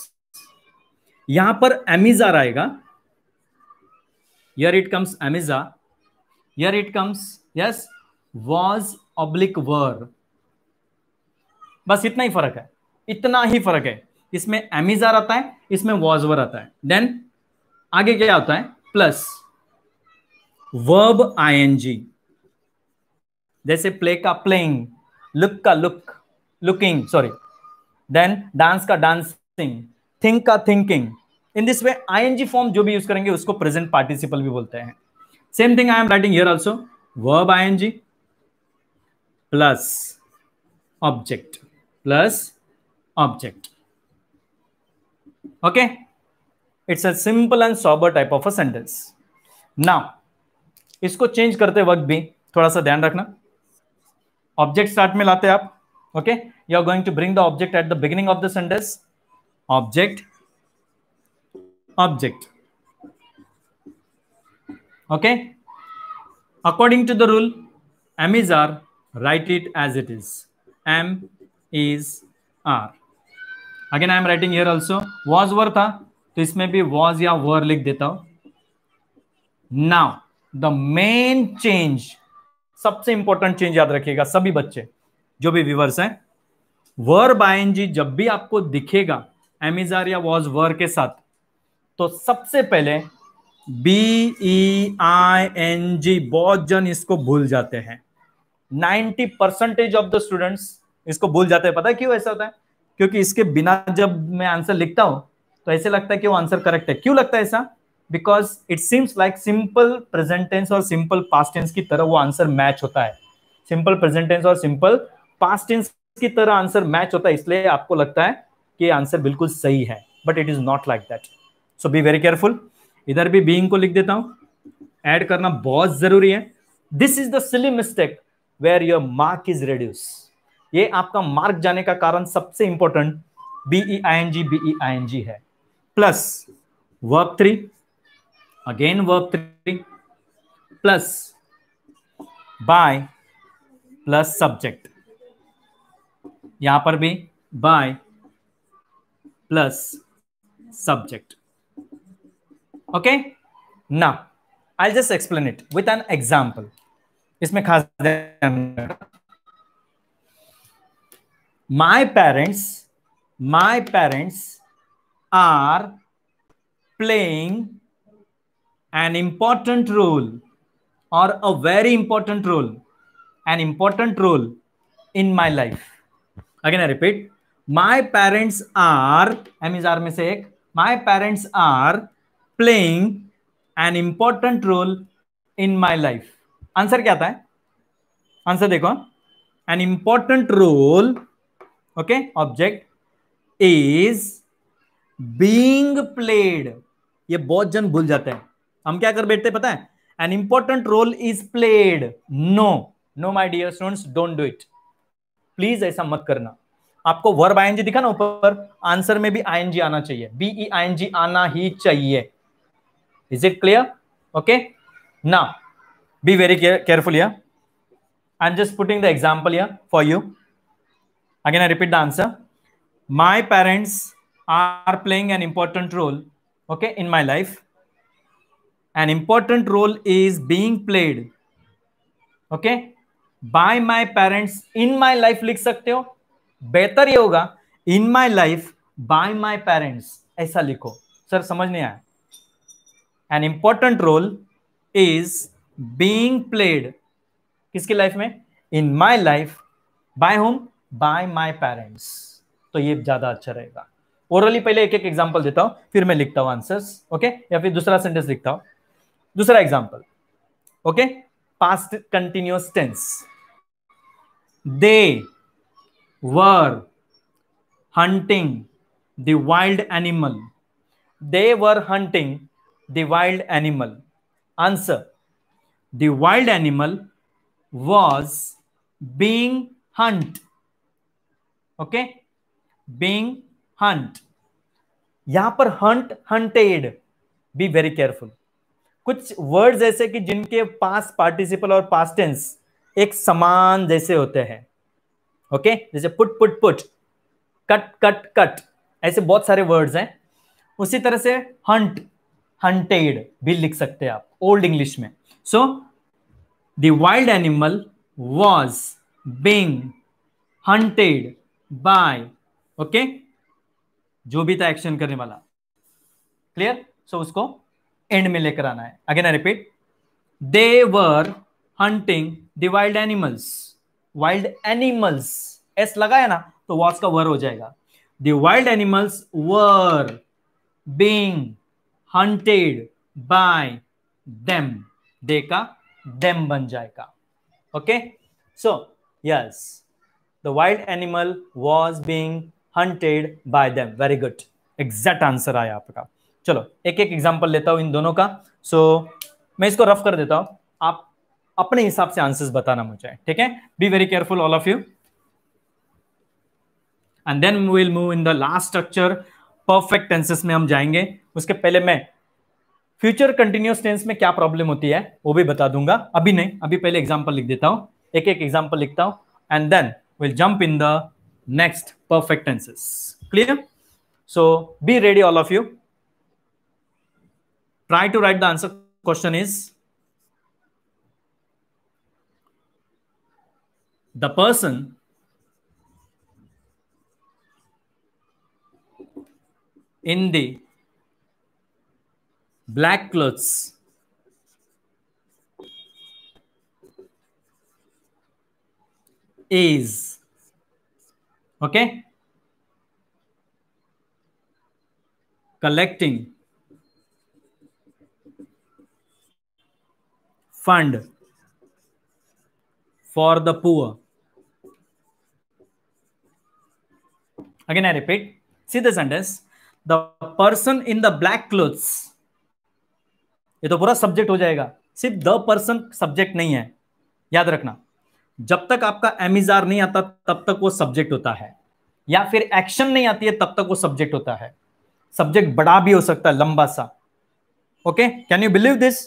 यहां पर एमिजार आएगा here it comes am is here it comes yes was oblique were बस इतना ही फर्क है इतना ही फर्क है इसमें एमिजार आता है इसमें वॉज वर आता है देन आगे क्या आता है प्लस वर्ब आई जैसे प्ले का प्लेइंग लुक का look looking sorry then dance का डांसिंग थिंक का thinking in this way ING form जो भी यूज करेंगे उसको प्रेजेंट पार्टिसिपल भी बोलते हैं same thing I am writing here also verb ING plus object plus object okay it's a simple and sober type of a sentence now इसको change करते वक्त भी थोड़ा सा ध्यान रखना ऑब्जेक्ट स्टार्ट में लाते हैं आप okay you are going to bring the object at the beginning of the sentence object object okay according to the rule am is are write it as it is am is are again I am writing here also was were था तो इसमें भी was या वर लिख देता हूं now the main change सबसे important change याद रखिएगा सभी बच्चे जो भी व्यूवर्स हैं वर्ब आईएनजी जब भी आपको दिखेगा एमिजार या वॉज वर के साथ तो सबसे पहले बी ई आई एन जी बहुत जन इसको भूल जाते हैं 90 परसेंटेज ऑफ द स्टूडेंट्स इसको भूल जाते हैं पता है क्यों ऐसा होता है क्योंकि इसके बिना जब मैं आंसर लिखता हूं तो ऐसे लगता है कि वो आंसर करेक्ट है क्यों लगता है ऐसा because it seems like simple present tense और सिंपल पास टेंस की तरह वो आंसर मैच होता है सिंपल प्रेजेंटेंस और सिंपल पास टेंस की तरह आंसर मैच होता है इसलिए आपको लगता है कि आंसर बिल्कुल सही है but it is not like that so be very careful इधर भी बींग को लिख देता हूं एड करना बहुत जरूरी है this is silly mistake where your mark is reduce ये आपका मार्क जाने का कारण सबसे important B E I N G B E I N G है plus verb three again verb 3 plus by plus subject यहां पर भी बाय प्लस सब्जेक्ट ओके ना I just explain it with an example इसमें खास my parents my parents are playing an important role or a very important role an important role in my life again i repeat my parents are m is r me se ek my parents are playing an important role in my life answer kya aata hai answer dekho an important role okay object is being played ये बहुत जन भूल जाते हैं हम क्या कर बैठते पता है an important role is played no no my dear students don't do it please ऐसा मत करना आपको वर्ब आईएनजी दिखा ना ऊपर आंसर में भी जी आना चाहिए बीई आईएनजी e आना ही चाहिए इज इट क्लियर ओके ना be very careful yeah I am just putting the example yeah for you again I repeat the answer my parents are playing an important role okay in my life an important role is being played okay by my parents in my life likh sakte ho better ye hoga in my life by my parents aisa likho sir samajh nahi aaya an important role is being played kiske life mein in my life by whom by my parents तो ये ज्यादा अच्छा रहेगा orally पहले एक एक example देता हूं फिर मैं लिखता हूं आंसर्स ओके या फिर दूसरा सेंटेंस लिखता हूं दूसरा example okay past continuous tense they were hunting the wild animal they were hunting the wild animal answer the wild animal was being hunt okay being hunt यहां पर hunt hunted be very careful कुछ words ऐसे कि जिनके past participle और past tense एक समान जैसे होते हैं ओके जैसे put put put cut cut cut ऐसे बहुत सारे वर्ड्स हैं उसी तरह से हंट हंटेड भी लिख सकते हैं आप ओल्ड इंग्लिश में so the wild animal was being hunted by okay जो भी था एक्शन करने वाला क्लियर सो so, उसको एंड में लेकर आना है again I repeat they were hunting the wild animals wild animals S लगाया ना तो वॉस का वर हो जाएगा the wild animals were being hunted by them they का देम बन जाएगा okay so yes the wild animal was being hunted by them very good exact answer आया आपका चलो एक एक एग्जाम्पल लेता हूं इन दोनों का सो so, मैं इसको रफ कर देता हूं आप अपने हिसाब से आंसर्स बताना मुझे ठीक है be very careful all of you and then will move in the last structure perfect tenses में हम जाएंगे उसके पहले मैं फ्यूचर कंटिन्यूस टेंस में क्या प्रॉब्लम होती है वो भी बता दूंगा अभी नहीं अभी पहले एग्जाम्पल लिख देता हूं एक एक एग्जाम्पल लिखता हूं and then will jump in the next perfect tenses clear so be ready all of you Try to write the answer. Question is the person in the black clothes is okay collecting fund for the poor. Again, I repeat. See the sentence. The person in the black ये तो पूरा subject हो जाएगा सिर्फ the person subject नहीं है याद रखना जब तक आपका एमिजार नहीं आता तब तक वो सब्जेक्ट होता है या फिर एक्शन नहीं आती है तब तक वो सब्जेक्ट होता है सब्जेक्ट बड़ा भी हो सकता है लंबा सा okay can you believe this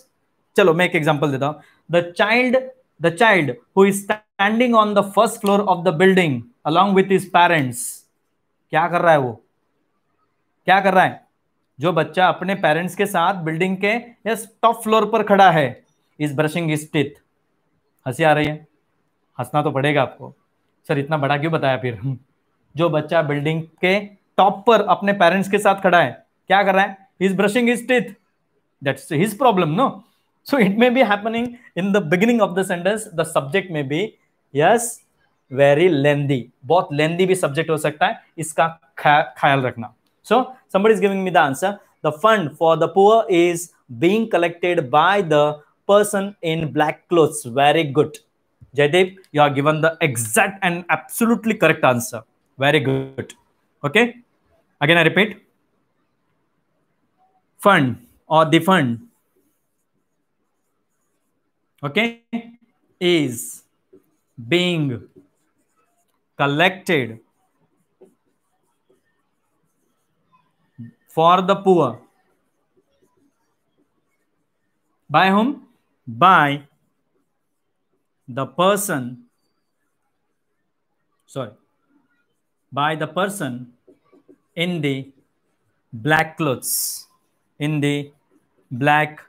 चलो मैं एक एग्जाम्पल देता हूँ the child the child who is standing on the first floor of the building along with his parents क्या कर रहा है वो क्या कर रहा है जो बच्चा अपने पेरेंट्स के साथ बिल्डिंग के यस टॉप फ्लोर पर खड़ा है इज ब्रशिंग इज हंसी आ रही है हंसना तो पड़ेगा आपको सर इतना बड़ा क्यों बताया फिर जो बच्चा बिल्डिंग के टॉप पर अपने पेरेंट्स के साथ खड़ा है क्या कर रहा है is brushing his teeth that's his problem no So it may be happening in the beginning of the sentence. The subject may be yes, very lengthy. Both lengthy be subject हो सकता है इसका ख्याल रखना. So somebody is giving me the answer. The fund for the poor is being collected by the person in black clothes. Very good. Jaydev, you are given the exact and absolutely correct answer. Very good. Okay. Again, I repeat. Fund or the fund okay, is being collected for the poor. By whom? By the person, sorry, by the person in the black clothes, in the black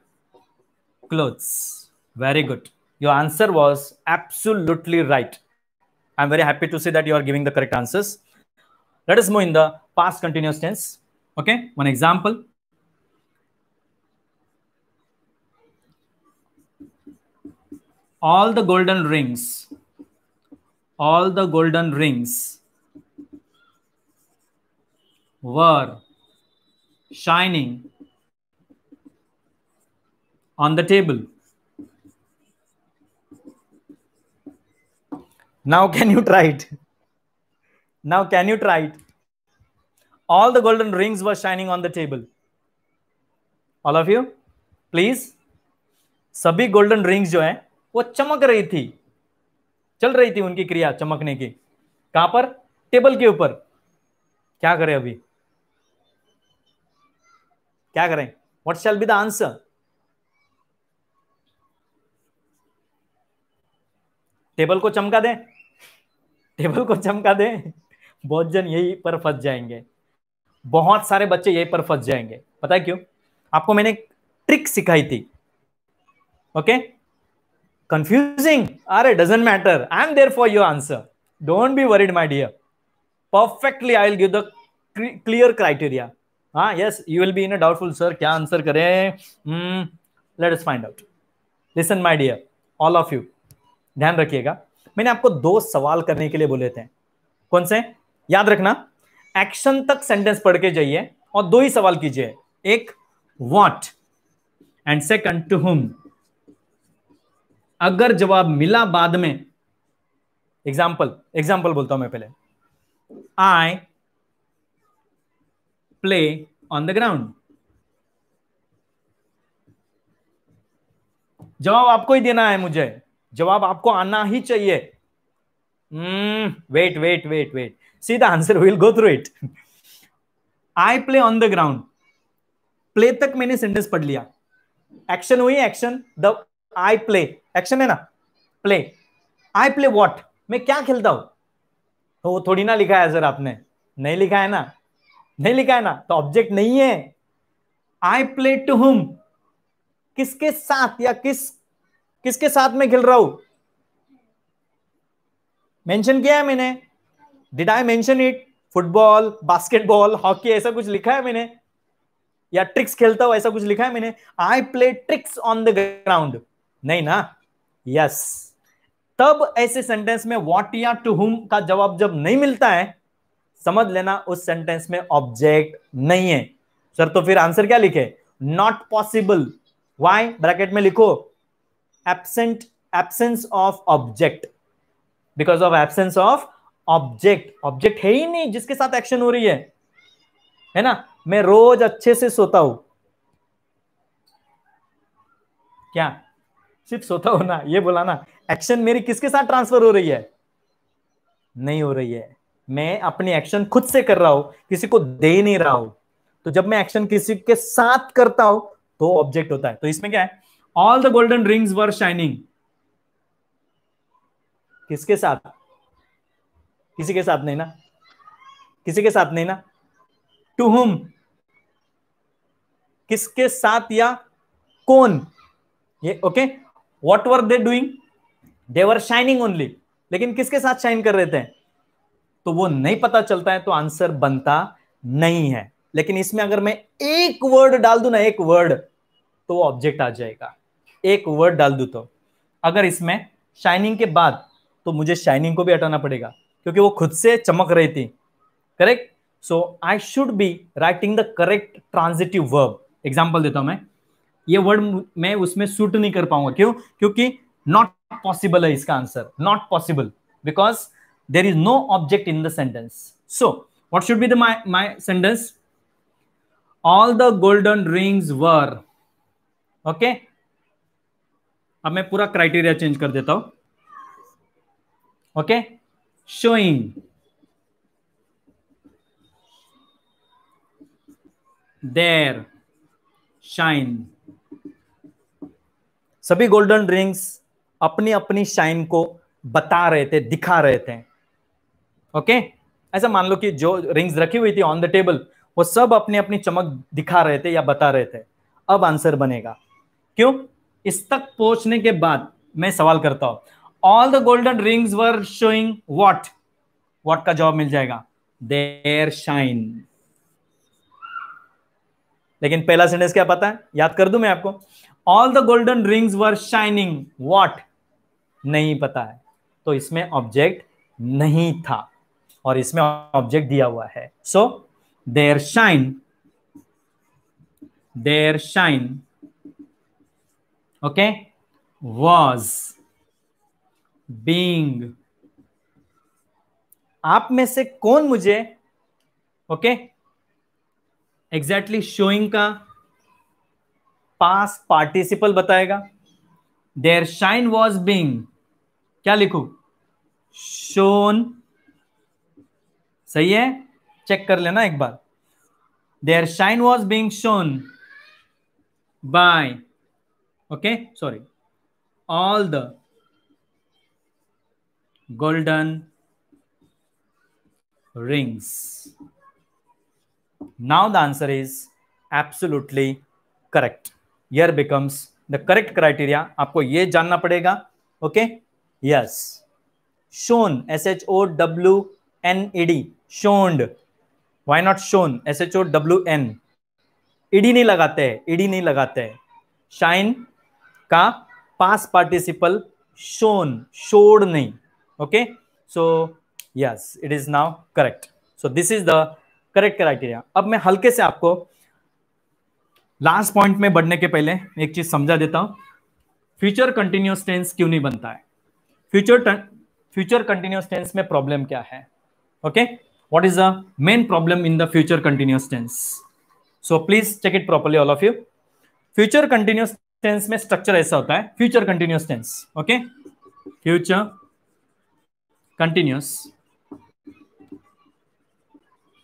clothes. Very good. Your answer was absolutely right. I'm very happy to see that you are giving the correct answers. Let us move in the past continuous tense. Okay, one example. All the golden rings, all the golden rings were shining on the table. now can you try it now can you try it all the golden rings were shining on the table all of you please सभी golden rings जो हैं वो चमक रही थी चल रही थी उनकी क्रिया चमकने की कहां पर टेबल के ऊपर क्या करें अभी क्या करें what shall be the answer table को चमका दें टेबल को चमका दें बहुत जन यही पर फंस जाएंगे बहुत सारे बच्चे यही पर फंस जाएंगे पता है क्यों आपको मैंने ट्रिक सिखाई थी ओके कंफ्यूजिंग अरे doesn't matter I am there for your answer don't be worried my dear perfectly I will give the clear criteria हाँ yes you will be in a doubtful sir क्या answer करें let us find out listen my dear all of you ध्यान रखिएगा मैंने आपको दो सवाल करने के लिए बोले थे कौन से याद रखना एक्शन तक सेंटेंस पढ़ के जाइए और दो ही सवाल कीजिए एक what and second to whom अगर जवाब मिला बाद में एग्जाम्पल एग्जाम्पल बोलता हूं मैं पहले I play on the ground जवाब आपको ही देना है मुझे जवाब आपको आना ही चाहिए wait wait wait wait see the answer will go through it I play on the ground play तक मैंने सेंटेंस पढ़ लिया एक्शन हुई action the I play action है ना प्ले आई प्ले वॉट मैं क्या खेलता हूं तो वो थोड़ी ना लिखा है सर आपने नहीं लिखा है ना नहीं लिखा है ना तो ऑब्जेक्ट नहीं है आई प्ले टू हुम किसके साथ या किस किसके साथ में खेल रहा हूं मेंशन किया है मैंने did I mention it football basketball hockey ऐसा कुछ लिखा है मैंने या ट्रिक्स खेलता हूं ऐसा कुछ लिखा है मैंने I play tricks on the ground नहीं ना यस तब ऐसे सेंटेंस में वॉट या टू हुम का जवाब जब नहीं मिलता है समझ लेना उस सेंटेंस में ऑब्जेक्ट नहीं है सर तो फिर आंसर क्या लिखे नॉट पॉसिबल वाई ब्रैकेट में लिखो absent absence of object because of absence of object object है ही नहीं जिसके साथ action हो रही है है ना मैं रोज अच्छे से सोता हूं क्या सिर्फ सोता हूं ना ये बोला ना एक्शन मेरी किसके साथ ट्रांसफर हो रही है नहीं हो रही है मैं अपनी एक्शन खुद से कर रहा हूं किसी को दे नहीं रहा हूं तो जब मैं एक्शन किसी के साथ करता हूं तो ऑब्जेक्ट होता है तो इसमें क्या है all the golden rings were shining किसके साथ किसी के साथ नहीं ना किसी के साथ नहीं ना टू हुम किसके साथ या कौन ये okay what were they doing they were shining only लेकिन किसके साथ शाइन कर रहे थे तो वो नहीं पता चलता है तो आंसर बनता नहीं है लेकिन इसमें अगर मैं एक वर्ड डाल दू ना एक वर्ड तो वो ऑब्जेक्ट आ जाएगा एक वर्ड डाल दू तो अगर इसमें शाइनिंग के बाद तो मुझे शाइनिंग को भी हटाना पड़ेगा क्योंकि वो खुद से चमक रही थी correct so I should be writing the correct transitive verb example देता हूं मैं ये वर्ड मैं उसमें सूट नहीं कर पाऊंगा क्यों क्योंकि नॉट पॉसिबल है इसका answer not possible because there is no object in the sentence so what should be the my my sentence all the golden rings were okay अब मैं पूरा क्राइटेरिया चेंज कर देता हूं ओके शोइंग देर शाइन सभी golden rings अपनी अपनी shine को बता रहे थे दिखा रहे थे ओके ऐसा मान लो कि जो रिंग्स रखी हुई थी ऑन द टेबल वो सब अपनी अपनी चमक दिखा रहे थे या बता रहे थे अब आंसर बनेगा क्यों इस तक पहुंचने के बाद मैं सवाल करता हूं all the golden rings were showing what what का जवाब मिल जाएगा देर शाइन लेकिन पहला सेंटेंस क्या पता है याद कर दू मैं आपको all the golden rings were shining what नहीं पता है तो इसमें ऑब्जेक्ट नहीं था और इसमें ऑब्जेक्ट दिया हुआ है so their shine their shine okay was being आप में से कौन मुझे ओके एग्जैक्टली शोइंग का पास पार्टिसिपल बताएगा देयर शाइन वॉज बींग क्या लिखू शोन सही है चेक कर लेना एक बार their shine was being shown by okay sorry all the golden rings now the answer is absolutely correct here becomes the correct criteria आपको ये जानना पड़ेगा okay yes shown S H O W N E D showned why not shown S H O W N ED नहीं लगाते हैं e ED नहीं लगाते हैं शाइन का पास पार्टिसिपल शोन शोड नहीं okay so yes it is now correct so this is the correct criteria अब मैं हल्के से आपको लास्ट पॉइंट में बढ़ने के पहले एक चीज समझा देता हूं फ्यूचर कंटिन्यूस टेंस क्यों नहीं बनता है फ्यूचर फ्यूचर कंटिन्यूस टेंस में प्रॉब्लम क्या है okay what is the main problem in the future continuous tense so please check it properly all of you future continuous tense में स्ट्रक्चर ऐसा होता है future continuous tense okay future continuous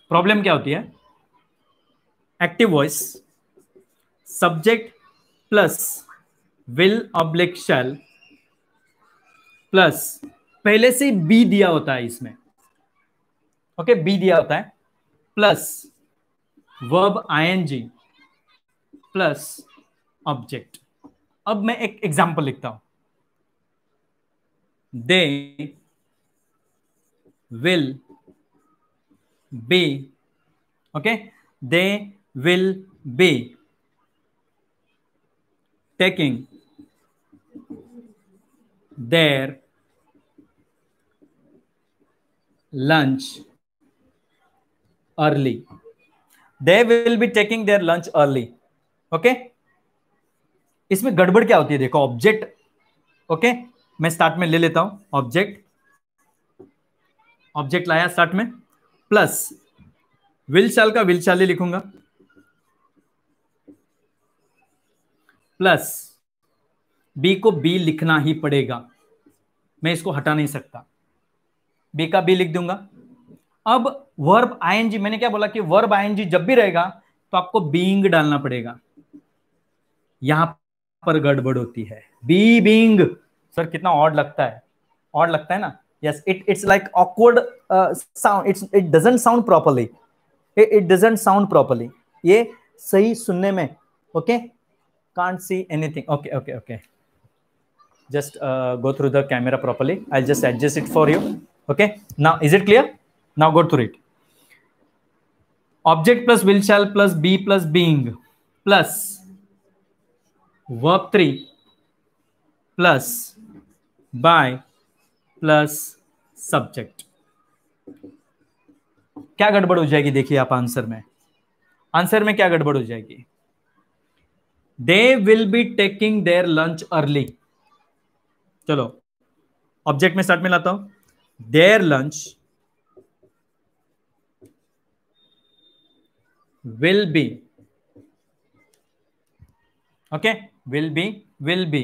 problem क्या होती है active voice subject plus will oblique shall plus पहले से B दिया होता है इसमें ओके okay, बी दिया होता है plus verb G plus object अब मैं एक एग्जाम्पल लिखता हूं they will be okay they will be taking their lunch early they will be taking their lunch early okay okay? इसमें गड़बड़ क्या होती है देखो ऑब्जेक्ट ओके मैं स्टार्ट में ले लेता हूं ऑब्जेक्ट ऑब्जेक्ट लाया स्टार्ट में प्लस विल चाल का विल चाल लिखूंगा प्लस बी को बी लिखना ही पड़ेगा मैं इसको हटा नहीं सकता बी का बी लिख दूंगा अब वर्ब आईएनजी मैंने क्या बोला कि वर्ब आईएनजी जब भी रहेगा तो आपको बीइंग डालना पड़ेगा यहां पर गड़बड़ होती है बी बींग सर कितना ऑड लगता है ऑड लगता है ना yes it it's like awkward sound it's it doesn't sound properly it doesn't sound properly ये सही सुनने में okay can't see anything okay okay okay just go through the camera properly I just adjust it for you okay now is it clear now go through it object plus will shall plus be plus being plus verb three plus by plus subject क्या गड़बड़ हो जाएगी देखिए आप answer में answer में क्या गड़बड़ हो जाएगी they will be taking their lunch early चलो ऑब्जेक्ट में स्टार्ट में लाता हूं their lunch will be okay will be will be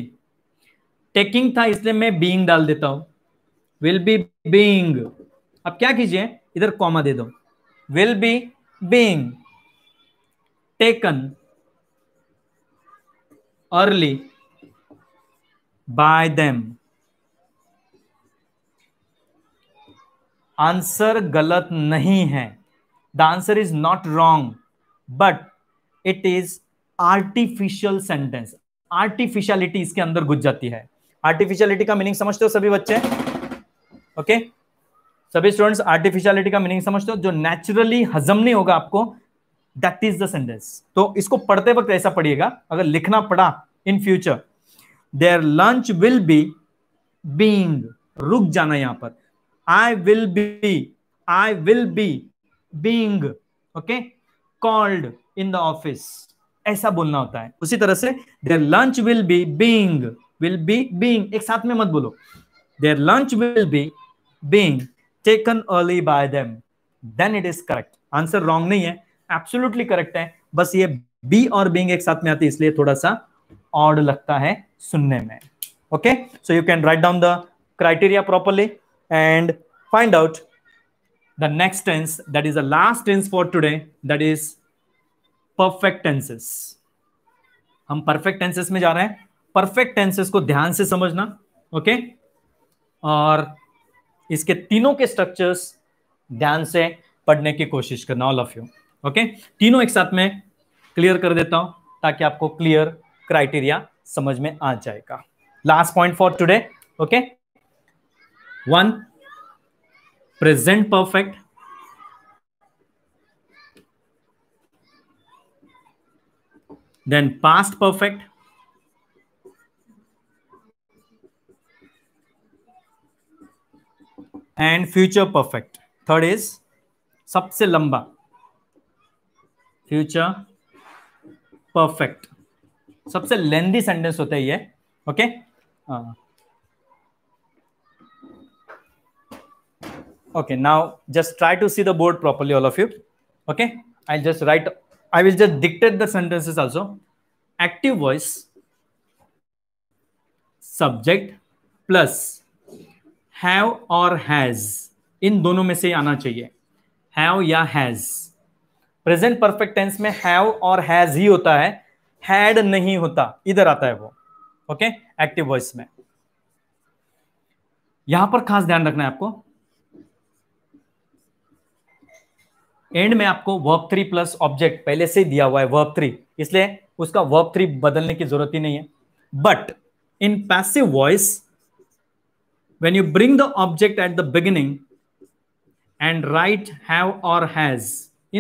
taking था इसलिए मैं बींग डाल देता हूं विल बी बींग अब क्या कीजिए इधर कॉमा दे दो will be being taken early by them answer गलत नहीं है the answer is not wrong but it is artificial sentence artificiality इसके अंदर घुस जाती है आर्टिफिशियलिटी का मीनिंग समझते हो सभी बच्चे ओके okay? सभी स्टूडेंट्स आर्टिफिशियलिटी का मीनिंग समझते हो जो नेचुरली हजम नहीं होगा आपको दैट इज द सेंटेंस तो इसको पढ़ते वक्त ऐसा पढ़िएगा अगर लिखना पड़ा in future their lunch will be being रुक जाना यहां पर I will be I will be being okay called in the office ऐसा बोलना होता है उसी तरह से their lunch will be being will be being एक साथ में मत बोलो their lunch will be being taken early by them then it is correct answer wrong नहीं है एब्सोल्युटली करेक्ट है बस ये बी और बींग एक साथ में आती है इसलिए थोड़ा सा ऑड लगता है सुनने में okay so you can write down the criteria properly and find out the next tense that is the last tense for today that is perfect tenses हम परफेक्ट टेंसेस में जा रहे हैं परफेक्ट टेंसेस को ध्यान से समझना ओके और इसके तीनों के स्ट्रक्चर्स ध्यान से पढ़ने की कोशिश करना ऑल ऑफ यू ओके तीनों एक साथ में क्लियर कर देता हूं ताकि आपको क्लियर क्राइटेरिया समझ में आ जाएगा last point for today okay one present perfect Then past perfect. And future perfect. Third is सबसे लंबा फ्यूचर परफेक्ट सबसे लेंदी सेंटेंस होता है ये okay okay now just try to see the board properly all of you okay i'll just write I will just dictate the sentences also. Active voice, subject plus have or has. इन दोनों में से आना चाहिए have या has present perfect tense में have और has ही होता है हैड नहीं होता इधर आता है वो ओके एक्टिव वॉइस में यहां पर खास ध्यान रखना है आपको एंड में आपको वर्ब थ्री प्लस ऑब्जेक्ट पहले से ही दिया हुआ है वर्ब थ्री इसलिए उसका वर्ब थ्री बदलने की जरूरत ही नहीं है but in passive voice when you bring the object at the beginning and write have और हैज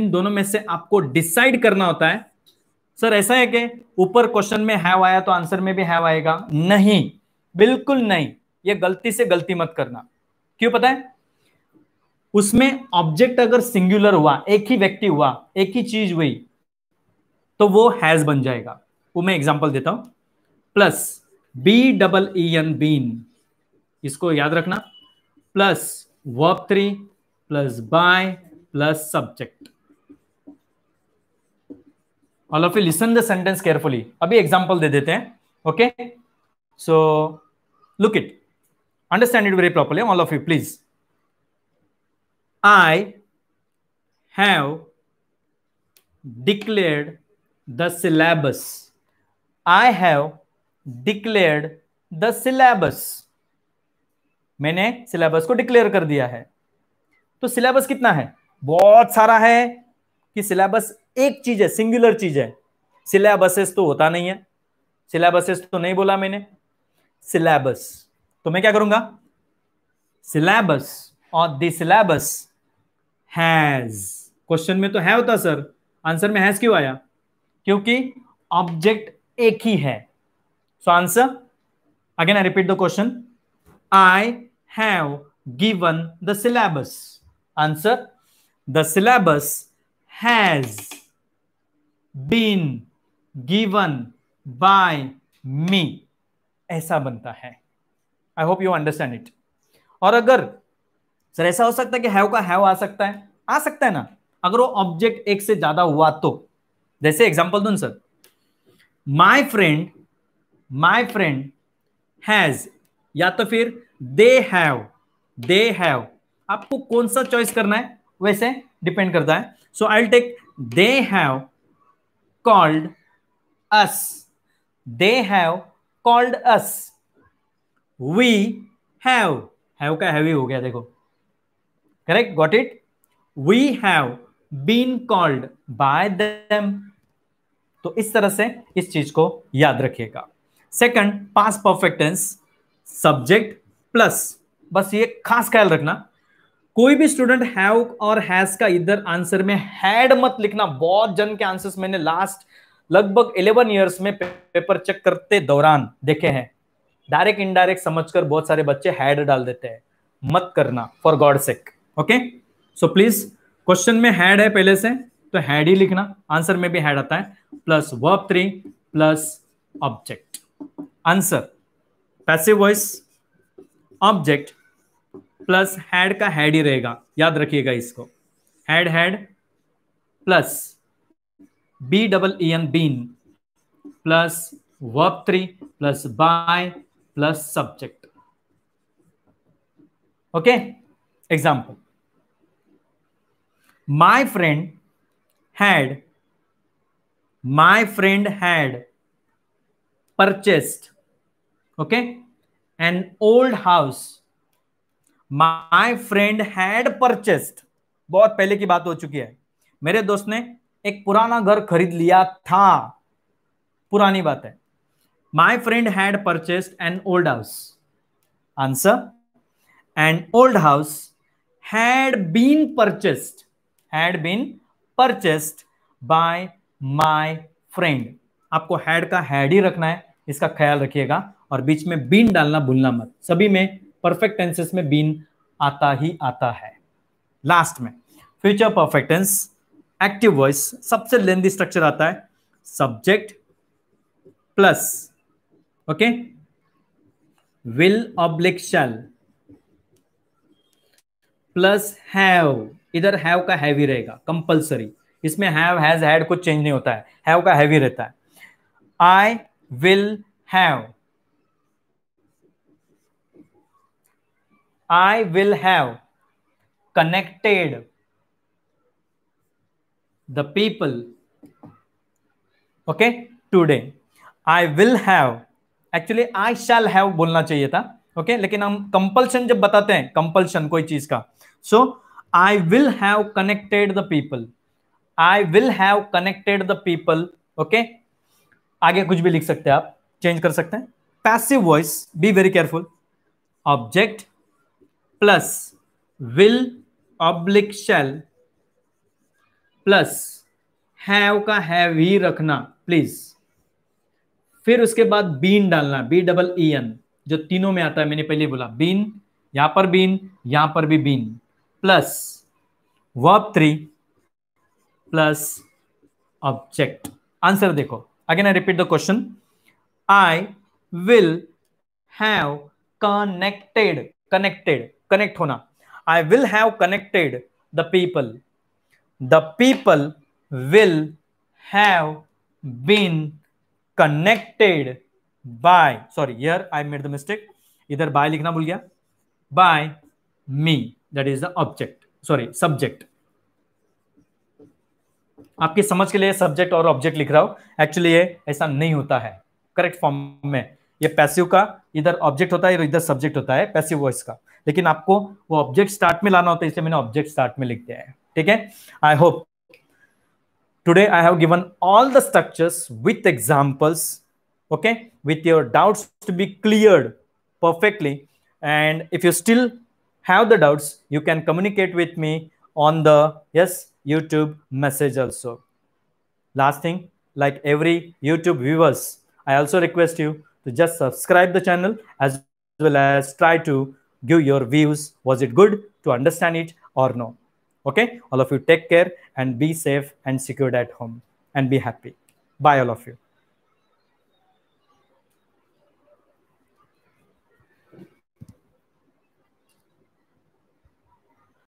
इन दोनों में से आपको डिसाइड करना होता है सर ऐसा है कि ऊपर क्वेश्चन में हैव आया तो आंसर में भी हैव आएगा नहीं बिल्कुल नहीं ये गलती से गलती मत करना क्यों पता है उसमें ऑब्जेक्ट अगर सिंगुलर हुआ एक ही व्यक्ति हुआ एक ही चीज हुई तो वो हैज बन जाएगा वो मैं एग्जाम्पल देता हूं plus be double E N been इसको याद रखना plus verb three plus by plus subject all of you listen the sentence carefully अभी एग्जाम्पल दे देते हैं okay so look it understand it very properly all of you please I have declared the syllabus I have declared the syllabus मैंने syllabus को declare कर दिया है तो सिलेबस कितना है बहुत सारा है कि सिलेबस एक चीज है सिंगुलर चीज है सिलेबसेस तो होता नहीं है सिलेबसेस तो नहीं बोला मैंने सिलेबस तो मैं क्या करूंगा सिलेबस और दिलेबस हैज क्वेश्चन में तो है होता सर आंसर में हैज क्यों आया क्योंकि ऑब्जेक्ट एक ही है so answer again I repeat the question I have given the syllabus answer the syllabus has been given by me ऐसा बनता है I hope you understand it और अगर सर ऐसा हो सकता है कि हैव का हैव आ सकता है आ सकता है ना अगर वो ऑब्जेक्ट एक से ज्यादा हुआ तो जैसे एग्जाम्पल दो sir my friend my friend has या तो फिर दे हैव दे हैव आपको कौन सा चॉइस करना है वैसे डिपेंड करता है so I take they have called us they have called us we have have का हैवी हो गया देखो Correct? Got it? We have been called by them. तो इस तरह से इस चीज को याद रखिएगा second past perfect tense subject plus बस ये खास ख्याल रखना कोई भी स्टूडेंट हैव और हैज का इधर आंसर में हैड मत लिखना बहुत जन के आंसर्स मैंने लास्ट लगभग 11 इयर्स में पेपर चेक करते दौरान देखे हैं डायरेक्ट इनडायरेक्ट समझकर बहुत सारे बच्चे हैड डाल देते हैं मत करना for God sake okay so please question में हैड है पहले से तो हैड ही लिखना आंसर में भी हैड आता है plus verb three plus object answer passive voice object plus had का हैड ही रहेगा याद रखिएगा इसको had had plus be double E N been plus verb three plus by plus subject okay example my friend had my friend had purchased okay an old house my friend had purchased बहुत पहले की बात हो चुकी है मेरे दोस्त ने एक पुराना घर खरीद लिया था पुरानी बात है my friend had purchased an old house answer and old house had been purchased had been purchased by my friend आपको हैड का हैड ही रखना है इसका ख्याल रखिएगा और बीच में बीन डालना भूलना मत सभी में परफेक्ट टेंसेस में बीन आता ही आता है लास्ट में future perfect tense active voice सबसे लेंदी स्ट्रक्चर आता है subject plus okay will oblique shall plus have इधर हैव का हैवी रहेगा कंपल्सरी इसमें हैव हैज हैड कुछ चेंज नहीं होता है हैव का हैवी रहता है I will have I will have connected the people okay today I will have actually I shall have बोलना चाहिए था ओके okay? लेकिन हम कंपल्शन जब बताते हैं कंपल्शन कोई चीज का so so, I will have connected the people I will have connected the people okay आगे कुछ भी लिख सकते हैं आप चेंज कर सकते हैं passive voice be very careful object plus will oblique shall plus have का हैव ही रखना प्लीज फिर उसके बाद बीन डालना बी डबल ई एन जो तीनों में आता है मैंने पहले बोला बीन यहां पर बीन यहां पर भी been plus verb three plus object answer देखो again I repeat the question I will have connected connected connect होना I will have connected the people the people will have been connected by sorry here I made the mistake इधर by लिखना भूल गया by me that is the object sorry subject आपके समझ के लिए subject और ऑब्जेक्ट लिख रहा हूं एक्चुअली ये ऐसा नहीं होता है करेक्ट फॉर्म में ये पैसिव का इधर ऑब्जेक्ट होता है इधर सब्जेक्ट होता है पैसिव वॉइस का लेकिन आपको वो ऑब्जेक्ट स्टार्ट में लाना होता है इसलिए मैंने ऑब्जेक्ट स्टार्ट में लिख दिया है ठीक है I hope today I have given all the structures with examples okay with your doubts to be clear perfectly and if you still have the doubts, you can communicate with me on the yes YouTube message also. Last thing, like every YouTube viewers, I also request you to just subscribe the channel as well as try to give your views. Was it good to understand it or no? Okay, all of you take care and be safe and secured at home and be happy. Bye all of you.